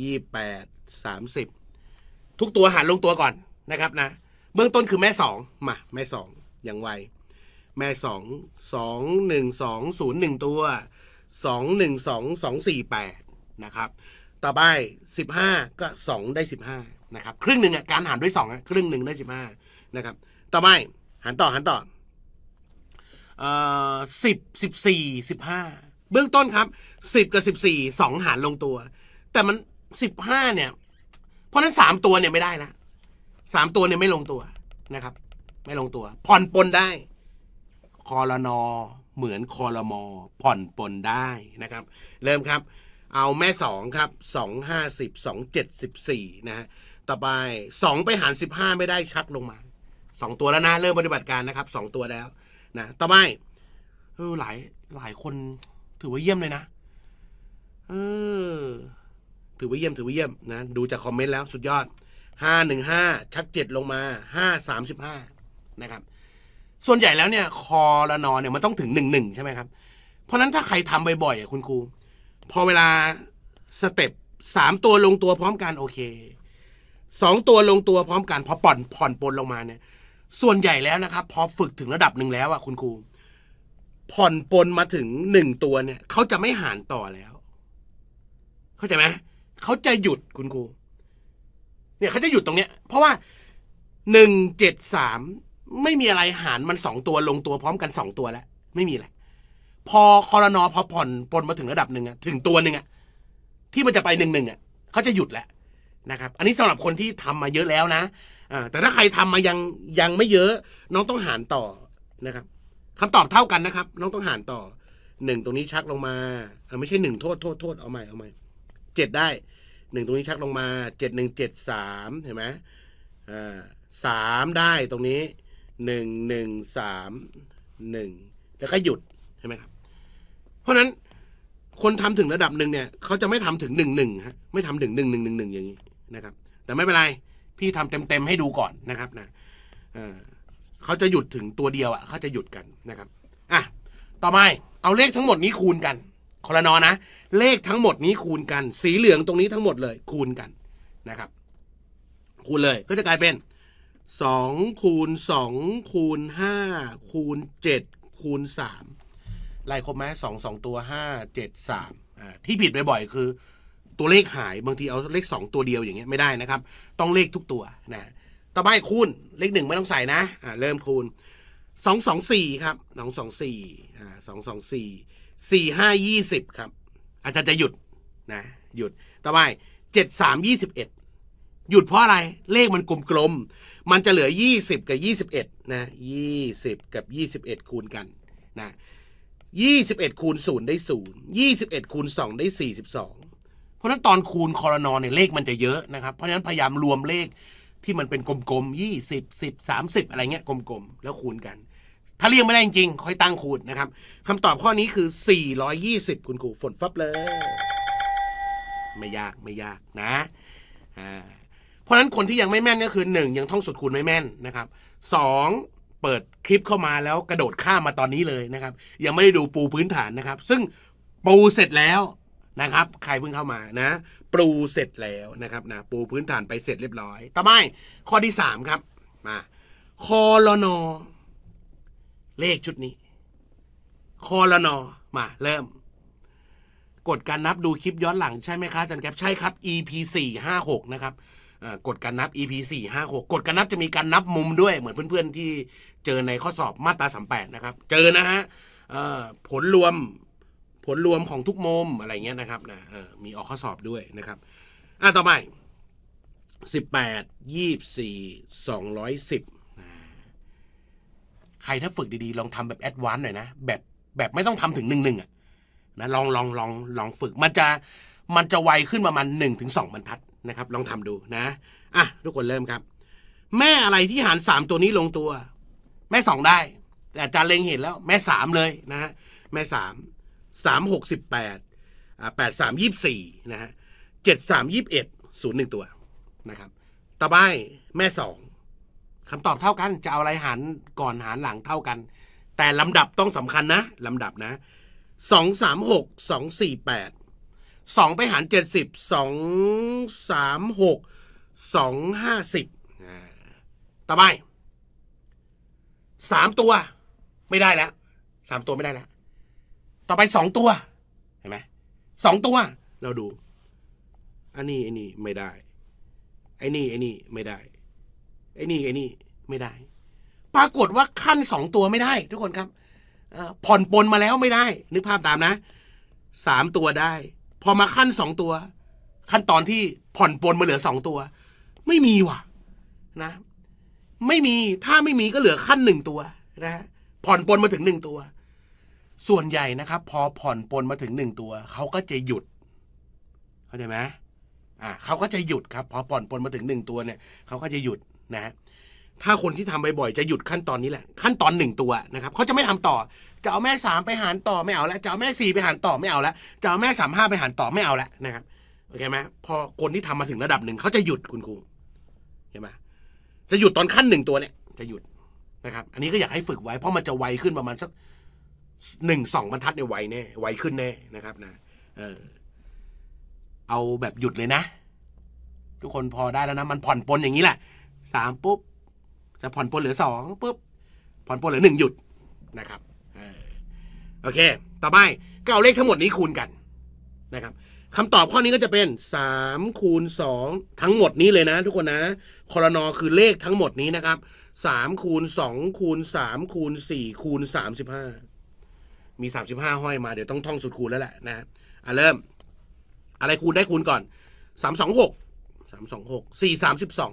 Speaker 1: ยี่แปดสามสิบทุกตัวหารลงตัวก่อนนะครับนะเบื้องต้นคือแม่สองมา แม่สองอย่างไวแม่สองสองหนึ่งสองศูนย์หนึ่งตัวสองหนึ่งสองสองสี่แปดนะครับต่อไปสิบห้าก็สองได้สิบห้านะครับ ครึ่งหนึ่งอ่ะการหารด้วยสองอ่ะครึ่งหนึ่งได้สิบห้านะครับต่อไป หารต่อหารต่อเอ่อสิบสิบสี่สิบห้าเบื้องต้นครับสิบกับสิบสี่สองหารลงตัว แต่มันสิบห้าเนี่ยเพราะนั้นสามตัวเนี่ยไม่ได้ละสามตัวเนี่ยไม่ลงตัว นะครับ ไม่ลงตัวผ่อนปนได้คอรนอเหมือนคอรมอผ่อนปนได้นะครับ เริ่มครับ เอาแม่สองครับสองห้าสิบสองเจ็ดสิบสี่นะฮะต่อไปสองไปหารสิบห้าไม่ได้ชักลงมาสองตัวแล้วนะเริ่มปฏิบัติการนะครับสองตัวแล้ว นะต่อไปเออหลาย หลายคน ถือว่าเยี่ยมเลยนะเออถือว่าเยี่ยมถือว่าเยี่ยมนะดูจากคอมเมนต์แล้วสุดยอด 515 ชักดลงมา 535 นะครับ ส่วนใหญ่แล้วเนี่ยคอละนอเนี่ยมันต้องถึง 11 ใช่ไหมครับ เพราะนั้นถ้าใครทำบ่อยๆคุณครู พอเวลาสเต็ปสามตัวลงตัว พร้อมกันโอเคสองตัวลงตัว พร้อมกันพอป่อนผ่อนปนลงมาเนี่ย ส่วนใหญ่แล้วนะครับ พอฝึกถึงระดับหนึ่งแล้วอ่ะคุณครูผ่อนปนมาถึงหนึ่งตัวเนี่ยเขาจะไม่หานต่อแล้วเข้าใจไหมเขาจะหยุดคุณครู เนี่ยเขาจะหยุดตรงเนี้ย เพราะว่าหนึ่งเจ็ดสามไม่มีอะไรหารมันสองตัวลงตัว พร้อมกันสองตัวแล้วไม่มีแหละ พอคอรนอพอผ่อนปนมาถึงระดับหนึ่งอะถึงตัวหนึ่งอะที่มันจะไปหนึ่งหนึ่งอะเขาจะหยุดแหละนะครับ อันนี้สำหรับคนที่ทำมาเยอะแล้วนะแต่ถ้าใครทำมายังยังไม่เยอะ น้องต้องหารต่อนะครับ คำตอบเท่ากันนะครับ น้องต้องหารต่อหนึ่งตรงนี้ชักลงมาไม่ใช่หนึ่งโทษโทษโทษเอาใหม่เอาใหม่เจ็ดได้หนึ่งตรงนี้ชักลงมาเจ็ดหนึ่งเจ็ดสามเห็นไหมอ่าสามได้ตรงนี้หนึ่งหนึ่งสามหนึ่งแล้วก็หยุดใช่ไหมครับเพราะนั้นคนทำถึงระดับหนึ่งเนี่ยเขาจะไม่ทำถึงหนึ่งหนึ่งฮะไม่ทำถึงหนึ่งหนึ่งหนึ่งหนึ่งอย่างนี้นะครับแต่ไม่เป็นไร พี่ทำเต็มๆให้ดูก่อนนะครับนะเขาจะหยุดถึงตัวเดียวอ่ะเขาจะหยุดกันนะครับอ่ะต่อไปเอาเลขทั้งหมดนี้คูณกันคอรนอนะเลขทั้งหมดนี้คูณกัน สีเหลืองตรงนี้ทั้งหมดเลยคูณกันนะครับ คูณเลยก็จะกลายเป็นสองคูณสองคูณห้าคูณเจ็ดคูณสามไล่ครบไหมสองสองตัวห้าเจ็ดสามที่ผิดบ่อยๆคือตัวเลขหายบางทีเอาเลขสองตัวเดียวอย่างเงี้ยไม่ได้นะครับต้องเลขทุกตัวนะต่อไปคูณเลขหนึ่งไม่ต้องใส่นะอ่าเริ่มคูณสองสองสี่ครับสองสองสี่อ่าสองสองสี่สี่ห้ายี่สิบครับอาจารย์จะหยุดนะหยุดต่อไปเจ็ดสามยี่สิบเอ็ดหยุดเพราะอะไรเลขมันกลมๆมันจะเหลือยี่สิบกับยี่สิบเอ็ดนะยี่สิบกับยี่สิบเอ็ดคูณกันนะยี่สิบเอ็ดคูณศูนย์ได้ศูนย์ยี่สิบเอ็ดคูณสองได้สี่สิบสองเพราะนั้นตอนคูณคอรนอเนี่ยเลขมันจะเยอะนะครับ เพราะะนั้นพยายามรวมเลขที่มันเป็นกลมๆยี่สิบสิบสามสิบอะไรเงี้ยกลมๆแล้วคูณกันถ้าเลี่ยงไม่ได้จริงๆ ค่อยตั้งคูณนะครับ คำตอบข้อนี้คือ 420 คุณครูฝนฟับเลยไม่ยากไม่ยากนะอ่าเพราะนั้นคนที่ยังไม่แม่นก็คือหนึ่งยังท่องสุดคูณไม่แม่นนะครับ สองเปิดคลิปเข้ามาแล้วกระโดดข้ามมาตอนนี้เลยนะครับ ยังไม่ได้ดูปูพื้นฐานนะครับ ซึ่งปูเสร็จแล้วนะครับ ใครเพิ่งเข้ามานะ ปูเสร็จแล้วนะครับนะ ปูพื้นฐานไปเสร็จเรียบร้อยต่อไปข้อที่สามครับ มาคอลนอเลขชุดนี้คอลนอ มาเริ่ม กดการนับดูคลิปย้อนหลังใช่ไหมคะจันแ๊ปใช่ครับ EP 4หกนะครับ กดการนับ EP 4าหกกดการนับจะมีการนับมุมด้วยเหมือนเพื่อนๆที่เจอในข้อสอบมาตรามแปดนะครับ เจอนะฮะผลรวมผลรวมของทุกมุมอะไรเงี้ยนะครับนะมีออกข้อสอบด้วยนะครับอ่ะต่อไป 18 24 210ใครถ้าฝึกดีๆ ลองทำแบบแอดวานซ์หน่อยนะแบบแบบไม่ต้องทำถึงหนึ่งหนึ่งอ่ะนะลองลองลองลองฝึกมันจะมันจะไวขึ้นประมาณหนึ่งถึงสองบรรทัดนะครับ ลองทำดูนะ อ่ะ ทุกคนเริ่มครับ แม่อะไรที่หารสามตัวนี้ลงตัว แม่สองได้ แต่จารย์เล็งเห็นแล้ว แม่สามเลยนะฮะแม่สามสามหกสิบแปดอ่าแปดสามยี่สี่นะฮะเจ็ดสามยี่บเอ็ดศูนย์หนึ่งตัวนะครับ ต่อไป แม่สองคำตอบเท่ากัน จะเอาอะไรหารก่อนหารหลังเท่ากัน แต่ลำดับต้องสำคัญนะลำดับนะสองสามหกสองสี่แปดสองไปหารเจ็ดสิบสองสามหกสองห้าสิบต่อไปสามตัว ไม่ได้แล้วสามตัวไม่ได้แล้ว ต่อไปสองตัวเห็นไหมสองตัว เราดู อันนี้อันนี้ไม่ได้ไอ้นี่ไอ้นี่ไม่ได้ไอ้นี่ไอ้นี่ไม่ได้ ปรากฏว่าขั้นสองตัวไม่ได้ทุกคนครับผ่อนปนมาแล้วไม่ได้ นึกภาพตามนะสามตัวได้ พอมาขั้นสองตัว ขั้นตอนที่ผ่อนปนมาเหลือสองตัว ไม่มีว่ะนะ ไม่มีถ้าไม่มีก็เหลือขั้นหนึ่งตัวนะผ่อนปนมาถึงหนึ่งตัว ส่วนใหญ่นะครับ พอผ่อนปนมาถึงหนึ่งตัว เขาก็จะหยุด เข้าใจไหมอ่าเขาก็จะหยุดครับพอผ่อนปนมาถึงหนึ่งตัวเนี่ยเขาก็จะหยุดนะถ้าคนที่ทำบ่อยๆจะหยุดขั้นตอนนี้แหละขั้นตอนหนึ่งตัวนะครับเขาจะไม่ทำต่อ จะเอาแม่สามไปหารต่อไม่เอาแล้วจะเอาแม่สี่ไป หารต่อไม่เอาแล้วจะเอาแม่สามห้าไปหารต่อไม่เอาแล้วนะครับโอเคไหมพอคนที่ทำมาถึงระดับหนึ่งเขาจะหยุดคุณครูเห็นไหมจะหยุดตอนขั้นหนึ่งตัวเนี่ยจะหยุดนะครับอันนี้ก็อยากให้ฝึกไว้ เพราะมันจะไวขึ้นประมาณสักหนึ่งสองบรรทัดเนี่ยไวแน่ไวขึ้นแน่นะครับนะเออเอาแบบหยุดเลยนะ ทุกคนพอได้แล้วนะมันผ่อนปลนอย่างนี้แหละสามปุ๊บจะผ่อนปลนเหลือสองปุ๊บ ผ่อนปลนเหลือหนึ่งหยุดนะครับโอเค ต่อไป ก็เอาเลขทั้งหมดนี้คูณกันนะครับคำตอบข้อนี้ก็จะเป็นสามคูณงทั้งหมดนี้เลยนะ ทุกคนนะคอรนอคือเลขทั้งหมดนี้นะครับสามคูณงคูณมคูณ่คูณสามสิบห้ามีสสามิบห้าห้อยมาเดี๋ยวต้องท่องสุดคูณแล้วแหละนะอะเริ่ม อะไรคูณได้คูณก่อนสสสสสาามมอองงหหกกี่สามสิบสอง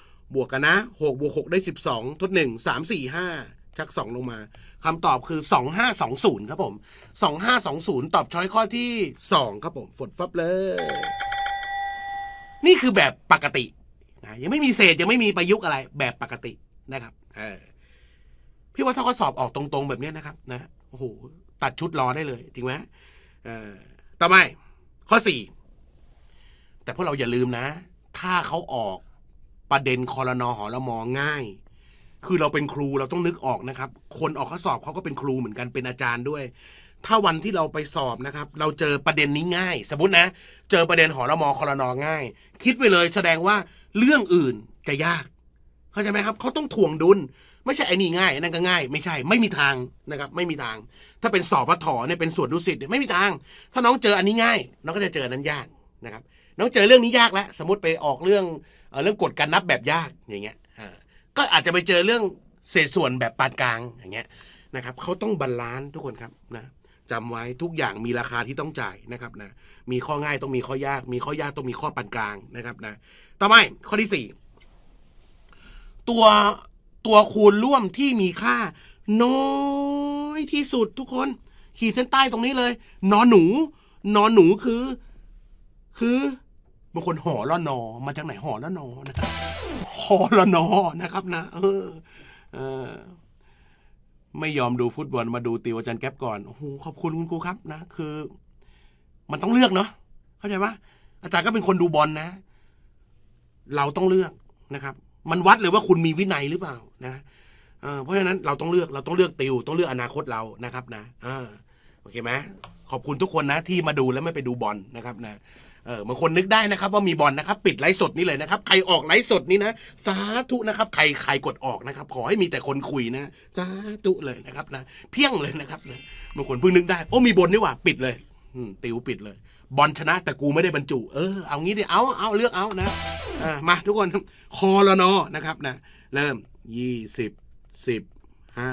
Speaker 1: บวกกันนะ6บวก6ได้ 12 ทด 1 3 4 5ชัก 2 ลงมา คำตอบคือ 2520 ครับผม 2520 ตอบช้อยข้อที่ 2 ครับผมฝดฟับเลย นี่คือแบบปกตินะยังไม่มีเศษ ยังไม่มีประยุกต์อะไรแบบปกตินะครับเออพี่ว่าถ้าเขาสอบออกตรง ๆ แบบนี้นะครับ นะ โอ้โห ตัดชุดรอได้เลยจริงไหมเออต่อไปข้อ 4 แต่พวกเราอย่าลืมนะ ถ้าเขาออกประเด็นคอรนอหอละมอง่าย คือเราเป็นครูเราต้องนึกออกนะครับ คนออกข้อสอบเขาก็เป็นครูเหมือนกันเป็นอาจารย์ด้วย ถ้าวันที่เราไปสอบนะครับ เราเจอประเด็นนี้ง่าย สมมตินะ เจอประเด็นหอละมอคอรนอง่าย คิดไปเลยแสดงว่าเรื่องอื่นจะยาก เข้าใจไหมครับ เขาต้องถ่วงดุล ไม่ใช่ไอ้นี่ง่าย นั่นก็ง่าย ไม่ใช่ ไม่มีทางนะครับ ไม่มีทาง ถ้าเป็นสอบพระถอเนี่ยเป็นส่วนดุสิตเนี่ยไม่มีทาง ถ้าน้องเจออันนี้ง่ายน้องก็จะเจอนั้นยากนะครับ น้องเจอเรื่องนี้ยากแล้วสมมติไปออกเรื่องเรื่องกฎการนับแบบยากอย่างเงี้ยก็อาจจะไปเจอเรื่องเศษส่วนแบบปานกลาง อย่างเงี้ยนะครับเขาต้องบาลานซ์ทุกคนครับนะจำไว้ทุกอย่างมีราคาที่ต้องจ่ายนะครับนะมีข้อง่ายต้องมีข้อยาก มีข้อยากต้องมีข้อปานกลางนะครับ นะ ต่อไปข้อที่สี่ตัวตัวคูณร่วมที่มีค่า น้อยที่สุดทุกคนขีดเส้นใต้ตรงนี้เลย นอนหนู นอนหนูคือ คือบางคนหอละนอ มาจากไหนหอละนอนะครับ หอละนอนะครับนะเออ เออ ไม่ยอมดูฟุตบอลมาดูติวอาจารย์แก๊ปก่อน โอ้โห ขอบคุณคุณครูครับนะ คือ มันต้องเลือกเนาะ เข้าใจไหมอาจารย์ก็เป็นคนดูบอลนะเราต้องเลือกนะครับ มันวัดเลยว่าคุณมีวินัยหรือเปล่า นะเพราะฉะนั้นเราต้องเลือกเราต้องเลือกติวต้องเลือกอนาคตเรานะครับ นะโอเคไหมขอบคุณทุกคนนะ ที่มาดูแล้วไม่ไปดูบอลนะครับ นะเออบางคนนึกได้นะครับว่ามีบอลนะครับ ปิดไลฟ์สดนี้เลยนะครับ ใครออกไลฟ์สดนี้นะสาธุนะครับ ใครใครกดออกนะครับขอให้มีแต่คนคุยนะสาธุเลยนะครับนะ เพียงเลยนะครับบางคนเพิ่งนึกได้ โอ้มีบอลนี่หว่าปิดเลยติวปิดเลยบอลชนะแต่กูไม่ได้บรรจุ เออเอางี้ดิเอาเอาเลือกเอานะมาทุกคนคอรนอนะครับนะเริ่มยี่สิบสิบห้า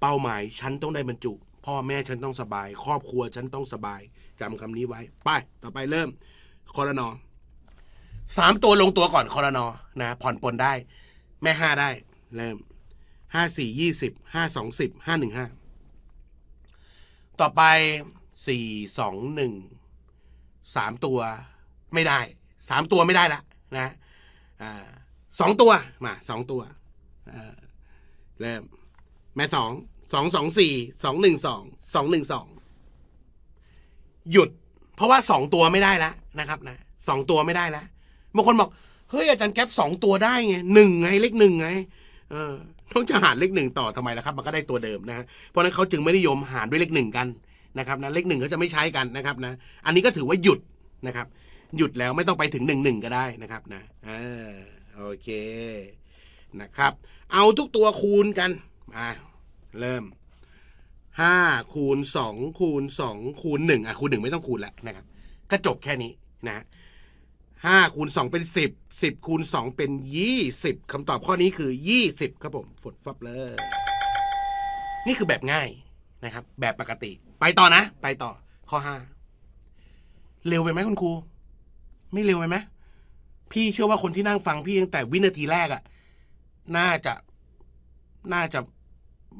Speaker 1: เป้าหมายฉันต้องได้บรรจุ พ่อแม่ฉันต้องสบาย ครอบครัวฉันต้องสบายจำคำนี้ไว้ ไป ต่อไปเริ่มคอรนอสามตัวลงตัวก่อนคอรนอนะผ่อนปลนได้แม่ห้าได้ เริ่มห้าสี่ยี่สิบห้าสองสิบห้าหนึ่งห้าต่อไปสี่สองหนึ่งสามตัวไม่ได้สามตัวไม่ได้ละนะสองตัว มาสองตัวเริ่มแม่สองสองสองสี่สองหนึ่งสองสองหนึ่งสองหยุดเพราะว่าสองตัวไม่ได้แล้วนะครับนะสองตัวไม่ได้แล้วบางคนบอกเฮ้ยอาจารย์แก๊ปสองตัวได้ไงหนึ่งไงเลขหนึ่งไงเออต้องจะหารเลขหนึ่งต่อทำไมล่ะครับมันก็ได้ตัวเดิมนะเพราะนั้นเขาจึงไม่ได้ยมหารด้วยเลขหนึ่งกันนะครับนะเลขหนึ่งเขาจะไม่ใช้กันนะครับนะอันนี้ก็ถือว่าหยุดนะครับ หยุดแล้วไม่ต้องไปถึงหนึ่งหนึ่งก็ได้นะครับนะเออโอเคนะครับ เอาทุกตัวคูณกันมาเริ่มห้าคูณสองคูณสองคูณหนึ่งอ่ะ คูณหนึ่งไม่ต้องคูณแล้วนะครับก็จบแค่นี้นะห้าคูณสองเป็นสิบสิบคูณสองเป็นยี่สิบคำตอบข้อนี้คือยี่สิบครับผมฝนฟับเลย นี่คือแบบง่ายนะครับ แบบปกติ ไปต่อนะ ไปต่อ ข้อห้าเร็วไปไหมคุณครูไม่เร็วไปไหมพี่เชื่อว่าคนที่นั่งฟังพี่ตั้งแต่วินาทีแรกอะน่าจะน่าจะ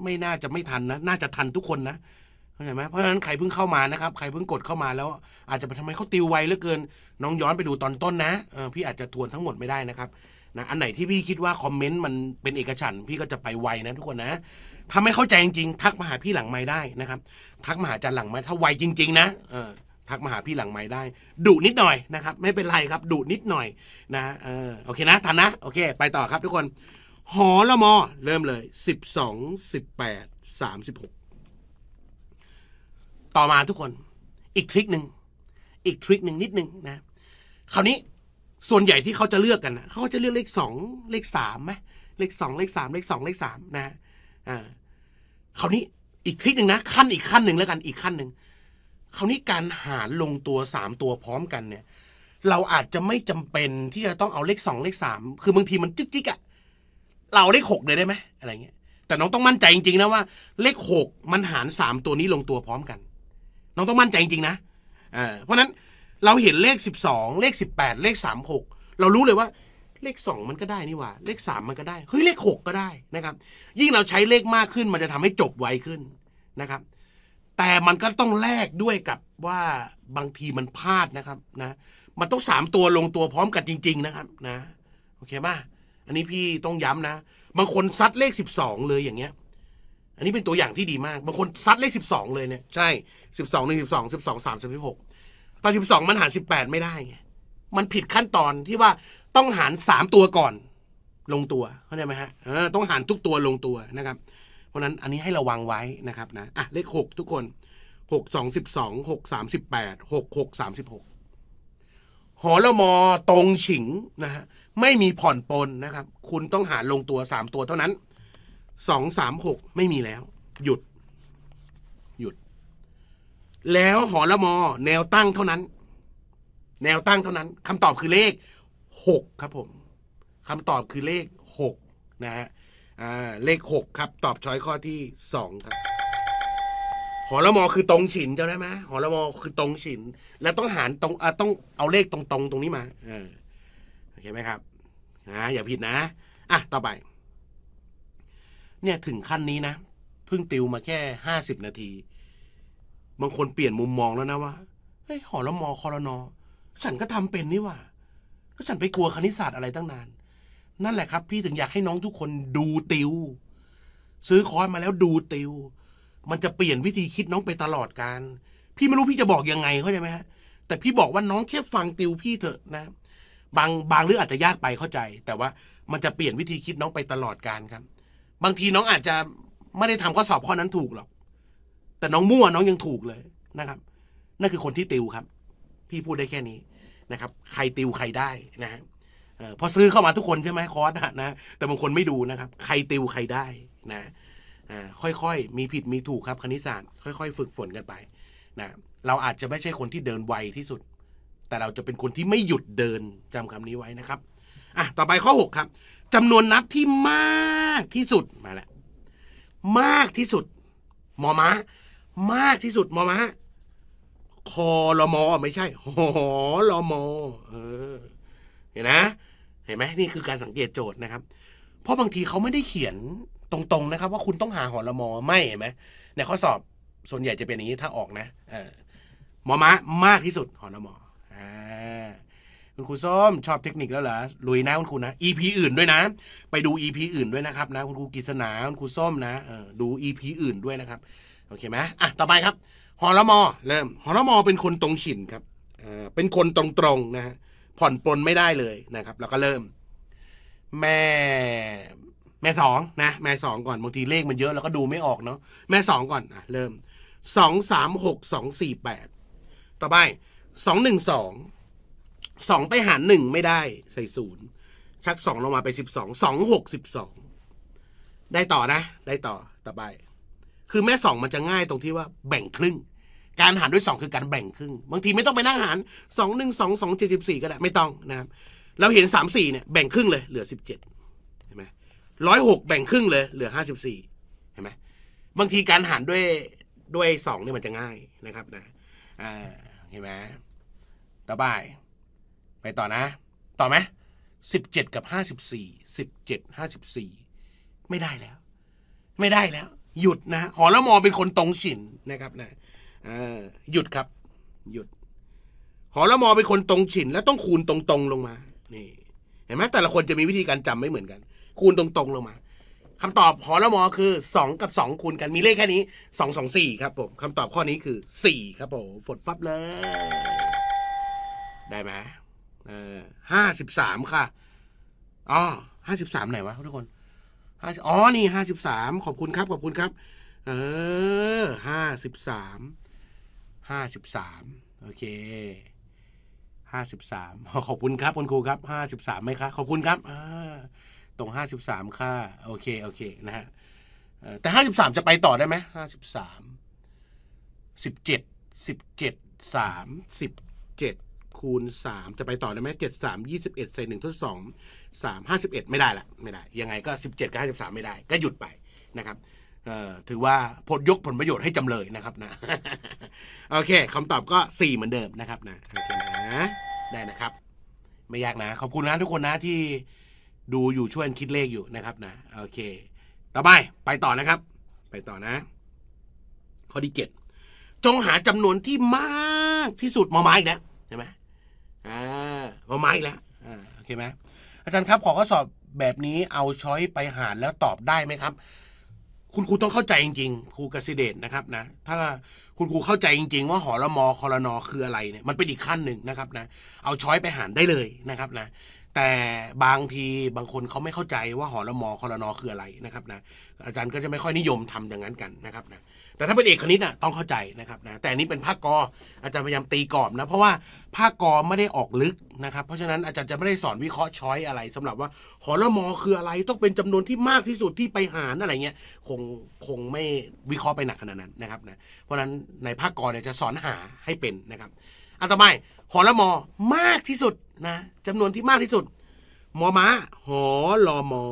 Speaker 1: ไม่น่าจะไม่ทันนะ น่าจะทันทุกคนนะเข้าใจไหมเพราะฉะนั้นใครเพิ่งเข้ามานะครับใครเพิ่งกดเข้ามาแล้วอาจจะทำไมเขาติวไวเหลือเกินน้องย้อนไปดูตอนต้นนะพี่อาจจะทวนทั้งหมดไม่ได้นะครับนะอันไหนที่พี่คิดว่าคอมเมนต์มันเป็นเอกฉันพี่ก็จะไปไวนะ ทุกคนนะถ้าไม่เข้าใจจริงๆทักมาหาพี่หลังไม้ได้นะครับ ทักมาหาจันหลังไม้ถ้าไวจริง ๆ นะเออทักมาหาพี่หลังไม้ได้ดุนิดหน่อยนะครับ ไม่เป็นไรครับดุนิดหน่อยนะเออโอเคนะ ทันนะโอเค ไปต่อครับ ทุกคนหอละมอเริ่มเลย12 18 36ต่อมาทุกคน อีกทริคหนึ่ง อีกทริคหนึ่งนิดหนึ่งนะ คราวนี้ส่วนใหญ่ที่เขาจะเลือกกันนะเขาจะเลือกเลขสองเลขสามไหมเลขสอง เลขสาม เลขสอง เลขสามนะอ่าคราวนี้อีกทริคหนึ่งนะขั้นอีกขั้นหนึ่งแล้วกันอีกขั้นหนึ่งคราวนี้การหารลงตัวสามตัวพร้อมกันเนี่ย เราอาจจะไม่จำเป็นที่จะต้องเอาเลขสองเลขสามคือบางทีมันจิกจิกอะ่ะเราเลขหกเลยได้ไหม อะไรเงี้ยแต่น้องต้องมั่นใจจริง ๆ นะว่า เลขหกมันหารสามตัวนี้ลงตัวพร้อมกันน้องต้องมั่นใจจริง ๆ นะเพราะนั้นเราเห็นเลขสิบสองเลขสิบแปดเลขสามหกเรารู้เลยว่า เลขสองมันก็ได้นี่ว่า เลขสามมันก็ได้เฮ้ยเลขหกก็ได้นะครับ ยิ่งเราใช้เลขมากขึ้นมันจะทำให้จบไวขึ้นนะครับ แต่มันก็ต้องแลกด้วยกับว่าบางทีมันพลาดนะครับนะมันต้องสามตัวลงตัวพร้อมกันจริงๆ นะครับนะโอเคไหมอันนี้พี่ต้องย้ำนะ บางคนซัดเลขสสิบองเลยอย่างเงี้ย อันนี้เป็นตัวอย่างที่ดีมากบางคนซัดเลขสสิบองเลยเนี่ยใช่สสสสสสิิิบบบอองงงหนึ่องสามสิบหกตอนองมันหารสิบแปดไม่ได้ไงมันผิดขั้นตอนที่ว่าต้องหารสามตัวก่อน ลงตัวเข้าใจไหมฮะต้องหารทุกตัวลงตัวนะครับ เพราะนั้นอันนี้ให้ระวังไว้นะครับ นะอ่ะเลขหกทุกคนหหกกสสสสสอองงิิบบามแปดหกหกสามสิบหกหอละมอตรงฉิงนะฮะไม่มีผ่อนปนนะครับ คุณต้องหารลงตัวสามตัวเท่านั้น สองสามหกไม่มีแล้ว หยุด หยุด แล้วหอละมอแนวตั้งเท่านั้น แนวตั้งเท่านั้นคำตอบคือเลขหกครับ ผมคำตอบคือเลขหกนะฮะเลขหกครับ ตอบช้อยข้อที่สองครับหอละมอคือตรงฉินจำได้ไหมหอละมอคือตรงฉินแล้วต้องหารตรงต้องเอาเลขตรงตรงตรงนี้มา เออใช่ไหมครับนะอย่าผิดนะ อ่ะ ต่อไป เนี่ยถึงขั้นนี้นะเพิ่งติวมาแค่ห้าสิบนาที บางคนเปลี่ยนมุมมองแล้วนะว่าเฮ้ยหอละมอคอรนอฉันก็ทำเป็นนี่ว่า ก็ฉันไปกลัวคณิตศาสตร์อะไรตั้งนานนั่นแหละครับพี่ถึงอยากให้น้องทุกคนดูติว ซื้อคอร์สมาแล้วดูติว มันจะเปลี่ยนวิธีคิดน้องไปตลอดการพี่ไม่รู้พี่จะบอกยังไงเข้าใจไหมฮะแต่พี่บอกว่าน้องแค่ฟังติวพี่เถอะนะบางบางเรื่องอาจจะยากไปเข้าใจ แต่ว่ามันจะเปลี่ยนวิธีคิดน้องไปตลอดการครับ บางทีน้องอาจจะไม่ได้ทำข้อสอบข้อนั้นถูกหรอก แต่น้องมั่วน้องยังถูกเลยนะครับ นั่นคือคนที่ติวครับพี่พูดได้แค่นี้นะครับ ใครติวใครได้นะฮะพอซื้อเข้ามาทุกคนใช่ไหมคอร์สนะแต่บางคนไม่ดูนะครับ ใครติวใครได้นะค่อยๆมีผิดมีถูกครับคณิตศาสตร์ ค่อย ๆ ฝึกฝนกันไป นะเราอาจจะไม่ใช่คนที่เดินไวที่สุดแต่เราจะเป็นคนที่ไม่หยุดเดินจำคำนี้ไว้นะครับ อ่ะ ต่อไปข้อ6ครับจำนวนนับที่มากที่สุดมาแล้วมากที่สุดมอมะมากที่สุดมอมะคอรมอไม่ใช่ หอรมอเออ เห็นนะเห็นไหมนี่คือการสังเกตโจทย์นะครับ เพราะบางทีเขาไม่ได้เขียนตรงๆนะครับ ว่าคุณต้องหาหอรมอไม่เห็นไหมในข้อสอบส่วนใหญ่จะเป็นอย่างนี้ถ้าออกนะเออมอมะมากที่สุด หอรมออ่าคุณครูส้มชอบเทคนิคแล้วเหรอลุยนะคุณครูนะ EP อื่นด้วยนะ ไปดู EP อื่นด้วยนะครับนะคุณครูกฤษณาคุณครูส้มนะเออดู EP อื่นด้วยนะครับ โอเคไหมอ่ะ ต่อไปครับหอละมอเริ่มหอละมอเป็นคนตรงฉินครับเออเป็นคนตรงงนะฮะผ่อนปลนไม่ได้เลยนะครับแล้วก็เริ่มแม่แม่สองนะแม่สองก่อนบางทีเลขมันเยอะแล้วก็ดูไม่ออกเนาะแม่สองก่อนอ่ะเริ่มสองสามหกสองสี่แปดต่อไปสองหนึ่งสองสองไปหารหนึ่งไม่ได้ ใส่ศูนย์ชักสองลงมาไปสิบสองสองหกสิบสองได้ต่อนะ ได้ต่อต่อไป คือแม่สองมันจะง่าย ตรงที่ว่าแบ่งครึ่ง การหารด้วยสองคือการแบ่งครึ่งบางทีไม่ต้องไปนั่งหารสองหนึ่งสองสองเจ็ดสิบสี่ก็ได้ ไม่ต้องนะครับ เราเห็นสามสี่เนี่ยแบ่งครึ่งเลย เหลือสิบเจ็ดเห็นไหมร้อยหกแบ่งครึ่งเลย เหลือห้าสิบสี่เห็นไหมบางทีการหารด้วยด้วยสองเนี่ยมันจะง่ายนะครับนะเห็นไหมต่อไป ไปต่อนะ ต่อไหมสิบเจ็ดกับห้าสิบสี่สิบเจ็ดห้าสิบสี่ไม่ได้แล้ว ไม่ได้แล้ว หยุดนะหอละมอเป็นคนตรงฉินนะครับนะหยุดครับ หยุดหอละมอเป็นคนตรงฉินแล้วต้องคูณตรงๆ ลงมานี่ เห็นไหมแต่ละคนจะมีวิธีการจำไม่เหมือนกัน คูณตรงๆ ลงมาคำตอบหอละมอคือสองกับสองคูณ กันมีเลขแค่นี้สสอองงสี่ครับผมคำตอบข้อนี้คือสี่ครับผมฝดฟับเลยได้ไหมเออห้าสิบสามค่ะอ๋อห้าสิบสามไหนวะทุกคนห้าอ๋อนี่ห้าสิบสามขอบคุณครับ ขอบคุณครับ เออห้าสิบสามห้าสิบสามโอเคห้าสิบสามขอบคุณครับคุณครูครับห้าสิบสามไหมคะ ขอบคุณครับตรงห้าสิบสามค่ะ โอเค โอเค นะฮะแต่ห้าสิบสามจะไปต่อได้ไหมห้าสิบสามสิบเจ็ดสิบเจ็ดสามสิบเจ็ดคูณสามจะไปต่อได้ไหมเจ็ดสามยี่สิบเอ็ดใส่หนึ่งทดสองสามห้าสิบเอ็ดไม่ได้ละไม่ได้ยังไงก็สิบเจ็ดกับห้าสิบสามไม่ได้ ก็หยุดไปนะครับถือว่าผลยกผลประโยชน์ให้จำเลยนะครับนะโอเคคำตอบก็ 4 เหมือนเดิมนะครับนะโอเคนะได้นะครับไม่ยากนะ ขอบคุณนะทุกคนนะที่ดูอยู่ช่วยคิดเลขอยู่นะครับนะโอเค ต่อไป ไปต่อนะครับ ไปต่อนะ ข้อที่เจ็ดจงหาจำนวนที่มากที่สุดมาไม้อีกแล้วใช่ไหมอ่ามไม้แล้วอ่าโอเคไหมอาจารย์ครับขอข้อสอบแบบนี้เอาช้อยไปหารแล้วตอบได้ไหมครับ คุณครูต้องเข้าใจจริงๆครูกสิเดชนะครับนะถ้าคุณครูเข้าใจจริงๆ ว่าหอละมอคอรนอคืออะไรเนี่ยมันเป็นอีกขั้นหนึ่งนะครับนะเอาช้อยไปหารได้เลยนะครับนะ แต่บางทีบางคนเขาไม่เข้าใจว่าหอละมอคอรนอคืออะไรนะครับนะอาจารย์ก็จะไม่ค่อยนิยมทำอย่างนั้นกันนะครับนะแต่ถ้าเป็นเอกคณิตอ่ะต้องเข้าใจนะครับนะแต่นี้เป็นภาคกออาจารย์พยายามตีกรอบนะเพราะว่าภาคกอไม่ได้ออกลึกนะครับเพราะฉะนั้นอาจารย์จะไม่ได้สอนวิเคราะห์ช้อยอะไร สำหรับว่าหอละมอคืออะไรต้องเป็นจำนวนที่มากที่สุดที่ไปหารอะไรเงี้ยคงคงไม่วิเคราะห์ไปหนักขนาดนั้นนะครับนะเพราะฉะนั้นในภาคกอเนี่ยจะสอนหาให้เป็นนะครับอันต่อไปหอละมอมากที่สุดนะจำนวนที่มากที่สุดมอมาหอลอมอ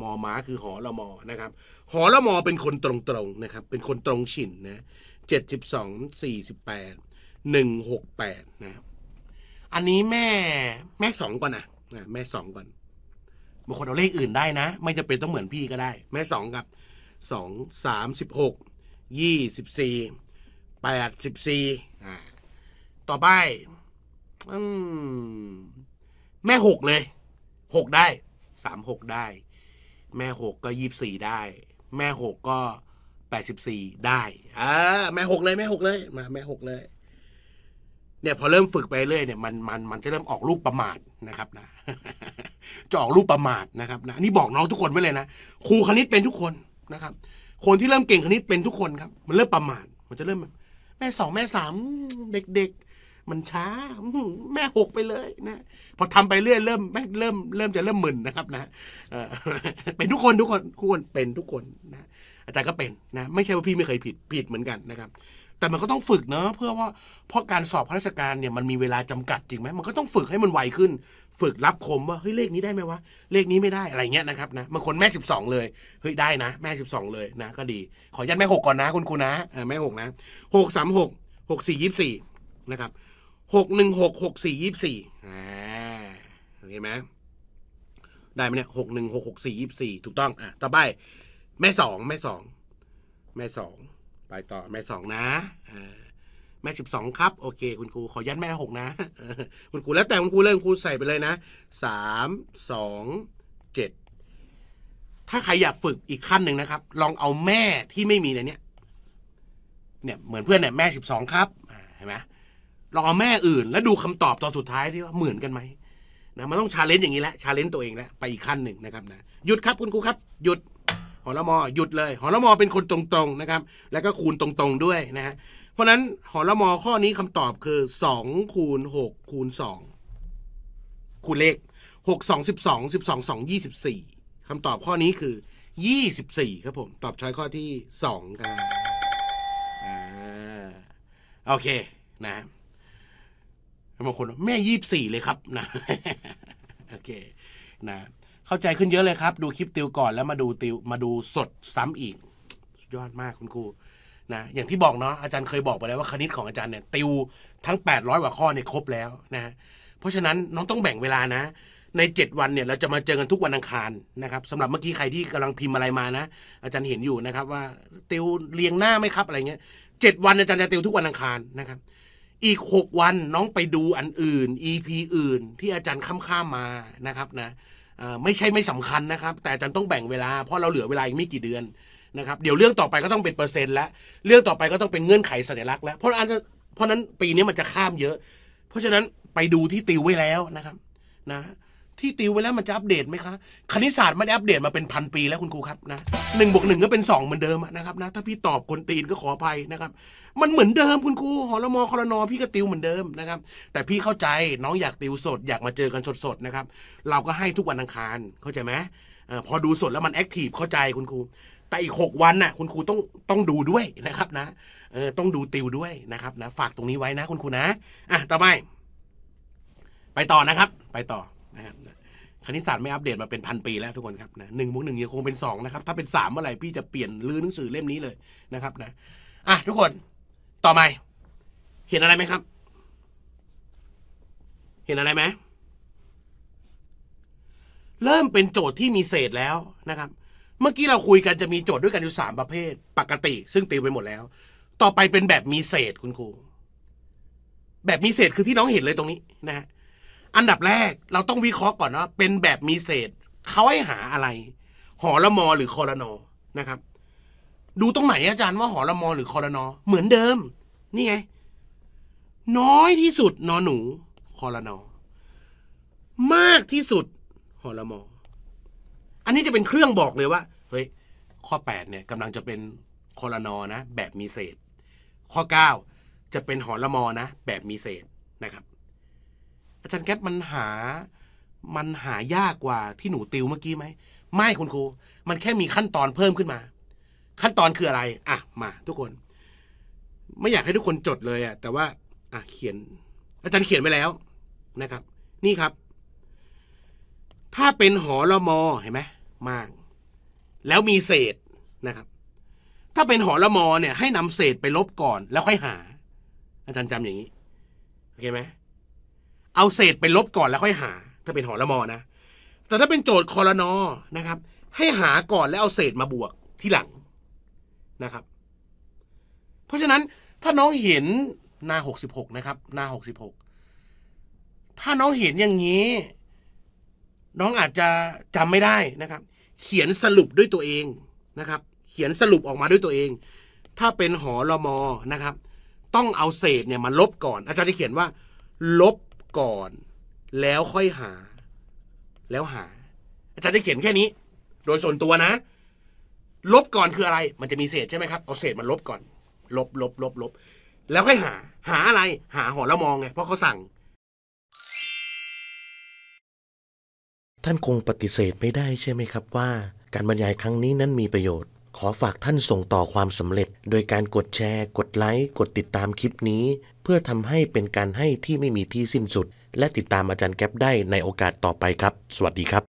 Speaker 1: มอมาคือหอลอมอนะครับ หอลอมอเป็นคนตรงๆนะครับเป็นคนตรงฉินนะเจ็ดสิบสองสี่สิบแปดหนึ่งหกแปดนะอันนี้แม่ แม่สองก่อนนะนะแม่สองก่อนบางคนเอาเลขอื่นได้นะ ไม่จะเป็นต้องเหมือนพี่ก็ได้ แม่สองครับสองสามสิบหกยี่สิบสี่แปดสิบสี่อ่าต่อไปอืมแม่หกเลยหกได้สามหกได้ แม่หกก็ยี่สี่ได้ แม่หกก็แปดสิบสี่ได้อ่าแม่หกเลยแม่หกเลยมา แม่หกเลยเนี่ยพอเริ่มฝึกไปเรื่อยเนี่ยมันมันมันจะเริ่มออกลูกประมาทนะครับนะจะออกลูกประมาทนะครับนะนี่บอกน้องทุกคนไว้เลยนะครูคณิตเป็นทุกคนนะครับ คนที่เริ่มเก่งคณิตเป็นทุกคนครับ มันเริ่มประมาทมันจะเริ่มแม่สองแม่สามเด็กมันช้าแม่หกไปเลยนะ พอทำไปเรื่อยเริ่มแม่เริ่มเริ่มจะเริ่มมึนนะครับนะเป็นทุกคนทุกคนทุกคนเป็นทุกคนนะอาจารย์ก็เป็นนะ ไม่ใช่ว่าพี่ไม่เคยผิดผิดเหมือนกันนะครับ แต่มันก็ต้องฝึกเนาะเพื่อว่าเพราะการสอบข้าราชการเนี่ยมันมีเวลาจำกัดจริงไหมมันก็ต้องฝึกให้มันไวขึ้น ฝึกรับคมว่าเฮ้ย เลขนี้ได้ไหมวะ เลขนี้ไม่ได้อะไรเงี้ยนะครับนะบางคนแม่สสิบองเลยเฮ้ย ได้นะ แม่สสิบองเลยนะ ก็ดี ขอยันแม่หกก่อนนะคุณครูนะแม่หกนะหกสามหกหกสี่ยี่สี่นะครับหกหนึ่งหกหกสี่ยี่สี่อเห็นไหมได้ไหมเนี่ยหกหนึ่งหกหกสี่ยี่สี่ถูกต้องอ่ะต่อไป แม่สองแม่สองแม่สองไปต่อแม่สองนะ แม่สิบสองครับ โอเคคุณครูขอยัดแม่หกนะคุณครูแล้วแต่คุณครูเลยคุณครูใส่ไปเลยนะสามสองเจ็ดถ้าใครอยากฝึกอีกขั้นหนึ่งนะครับ ลองเอาแม่ที่ไม่มีในนี้เนี่ย เหมือนเพื่อนเนี่ยแม่สิบสองครับเห็นไหมลองเอาแม่อื่นแล้วดูคำตอบตอนสุดท้ายที่ว่าเหมือนกันไหมนะมันต้องชาเลนจ์อย่างนี้แหละชาเลนจ์ตัวเองแล้วไปอีกขั้นหนึ่งนะครับนะหยุดครับคุณครู ครับ หยุดหอละมอหยุดเลยหอละมอเป็นคนตรงๆนะครับ แล้วก็คูณตรงๆด้วยนะฮะเพราะนั้นหอละมอข้อนี้คำตอบคือ 2 คูณ 6 คูณ 2คูณเลข6 2 12 12 2 24คำตอบข้อนี้คือ 24 ครับผม ตอบช้อยข้อที่2งกัาโอเคนะบางคนแม่ยี่บสี่เลยครับนะโอเคนะเข้าใจขึ้นเยอะเลยครับ ดูคลิปติวก่อนแล้วมาดูติวมาดูสดซ้ำอีก สุดยอดมากคุณครูนะอย่างที่บอกเนาะอาจารย์เคยบอกไปแล้ว ว่าคณิตของอาจารย์เนี่ย ติวทั้ง 800กว่าข้อเนี่ยครบแล้วนะเพราะฉะนั้นน้องต้องแบ่งเวลานะใน 7 วันเนี่ยเราจะมาเจอกันทุกวันอังคารนะครับสำหรับเมื่อกี้ใครที่กำลังพิมพ์อะไรมานะอาจารย์เห็นอยู่นะครับ ว่าติวเรียงหน้าไหมครับอะไรเงี้ยเจ็ดวันอาจารย์จะติวทุกวันอังคารนะครับอีก6วันน้องไปดูอันอื่น EP อื่น ที่อาจารย์ค้ำค่ามานะครับนะไม่ใช่ไม่สำคัญนะครับ แต่อาจารย์ต้องแบ่งเวลาเพราะเราเหลือเวลาอีกไม่กี่เดือนนะครับเดี๋ยวเรื่องต่อไปก็ต้องเป็น เปอร์เซ็นต์แล้วเรื่องต่อไปก็ต้องเป็นเงื่อนไขสัญลักษณ์แล้วเพราะอาจย์เพราะนั้นปีนี้มันจะข้ามเยอะ เพราะฉะนั้นไปดูที่ติวไว้แล้วนะครับนะ ที่ติวไว้แล้ว มันจะอัปเดตไหมคะคณิตศาสตร์ไม่ได้อัปเดตมาเป็นพันปีแล้วคุณครูครับนะหนึ่งบวกหนึ่งก็เป็นสองเหมือนเดิมนะครับนะถ้าพี่ตอบคนตีนก็ขออภัยนะครับมันเหมือนเดิมคุณครูหอรมอคอรนอ พี่ก็ติวเหมือนเดิมนะครับ แต่พี่เข้าใจน้องอยากติวสดอยากมาเจอกันสดๆนะครับ เราก็ให้ทุกวันอังคารเข้าใจไหมพอดูสดแล้วมันแอคทีฟเข้าใจคุณครูแต่อีก 6 วันน่ะ คุณครูต้องต้องดูด้วยนะครับ นะเออต้องดูติวด้วยนะครับ นะ ฝากตรงนี้ไว้นะ คุณครูนะ อ่ะต่อไป ไปต่อนะครับ ไปต่อนะครับคณิตศาสตร์ไม่อัปเดตมาเป็นพันปีแล้วทุกคนครับนะหนึ่งบวกหนึ่งยังคงเป็นสองนะครับถ้าเป็นสามเมื่อไหร่พี่จะเปลี่ยนลื้อหนังสือเล่มนี้เลยนะครับ นะ อ่ะทุกคนต่อไปเห็นอะไรไหมครับ เห็นอะไรไหม เริ่มเป็นโจทย์ที่มีเศษแล้วนะครับ เมื่อกี้เราคุยกันจะมีโจทย์ด้วยกันอยู่สามประเภท ปกติซึ่งตีไปหมดแล้ว ต่อไปเป็นแบบมีเศษคุณครู แบบมีเศษคือที่น้องเห็นเลยตรงนี้นะฮะ อันดับแรกเราต้องวิเคราะห์ก่อนว่าเป็นแบบมีเศษเขาให้หาอะไร หอละมอหรือคอรนอนะครับดูตรงไหนอาจารย์ว่าหอละมอหรือคอะนอเหมือนเดิม นี่ไงน้อยที่สุดนอหนูคอะนอมากที่สุดหอละมออันนี้จะเป็นเครื่องบอกเลยว่าเฮ้ยข้อแปดเนี่ยกำลังจะเป็นคอะนอนะแบบมีเศษ ข้อเก้าจะเป็นหอละมอนะแบบมีเศษนะครับ อาจารย์แก๊ปมันหา มันหายากกว่าที่หนูติวเมื่อกี้ไหมไม่คุณครู มันแค่มีขั้นตอนเพิ่มขึ้นมาขั้นตอนคืออะไร อ่ะ มาทุกคน ไม่อยากให้ทุกคนจดเลยอะ แต่ว่า อ่ะเขียนอาจารย์เขียนไว้แล้วนะครับ นี่ครับ ถ้าเป็นหอละมอเห็นไหมมาก แล้วมีเศษนะครับ ถ้าเป็นหอละมอเนี่ย ให้นำเศษไปลบก่อนแล้วค่อยหา อาจารย์จำอย่างนี้โอเคไหม เอาเศษไปลบก่อนแล้วค่อยหา ถ้าเป็นหอละมอนะ แต่ถ้าเป็นโจทย์คอรนอนะครับ ให้หาก่อนแล้วเอาเศษมาบวกที่หลังนะครับ เพราะฉะนั้นถ้าน้องเห็นหน้าหกสิบหกนะครับ หน้าหกสิบหกถ้าน้องเห็นอย่างนี้ น้องอาจจะจำไม่ได้นะครับ เขียนสรุปด้วยตัวเองนะครับ เขียนสรุปออกมาด้วยตัวเอง ถ้าเป็นหอรมอนะครับ ต้องเอาเศษเนี่ยมาลบก่อน อาจารย์จะเขียนว่า ลบก่อนแล้วค่อยหาแล้วหา อาจารย์จะเขียนแค่นี้โดยส่วนตัวนะลบก่อนคืออะไรมันจะมีเศษใช่ไหมครับ เอาเศษมันลบก่อน ลบลบลบลบแล้วค่อยหา หาอะไร หาหอละมองไง เพราะเขาสั่ง ท่านคงปฏิเสธไม่ได้ใช่ไหมครับว่า การบรรยายครั้งนี้นั้นมีประโยชน์ ขอฝากท่านส่งต่อความสำเร็จ โดยการกดแชร์ กดไลค์ กดติดตามคลิปนี้ เพื่อทำให้เป็นการให้ที่ไม่มีที่สิ้นสุด และติดตามอาจารย์แก๊ปได้ในโอกาสต่อไปครับ สวัสดีครับ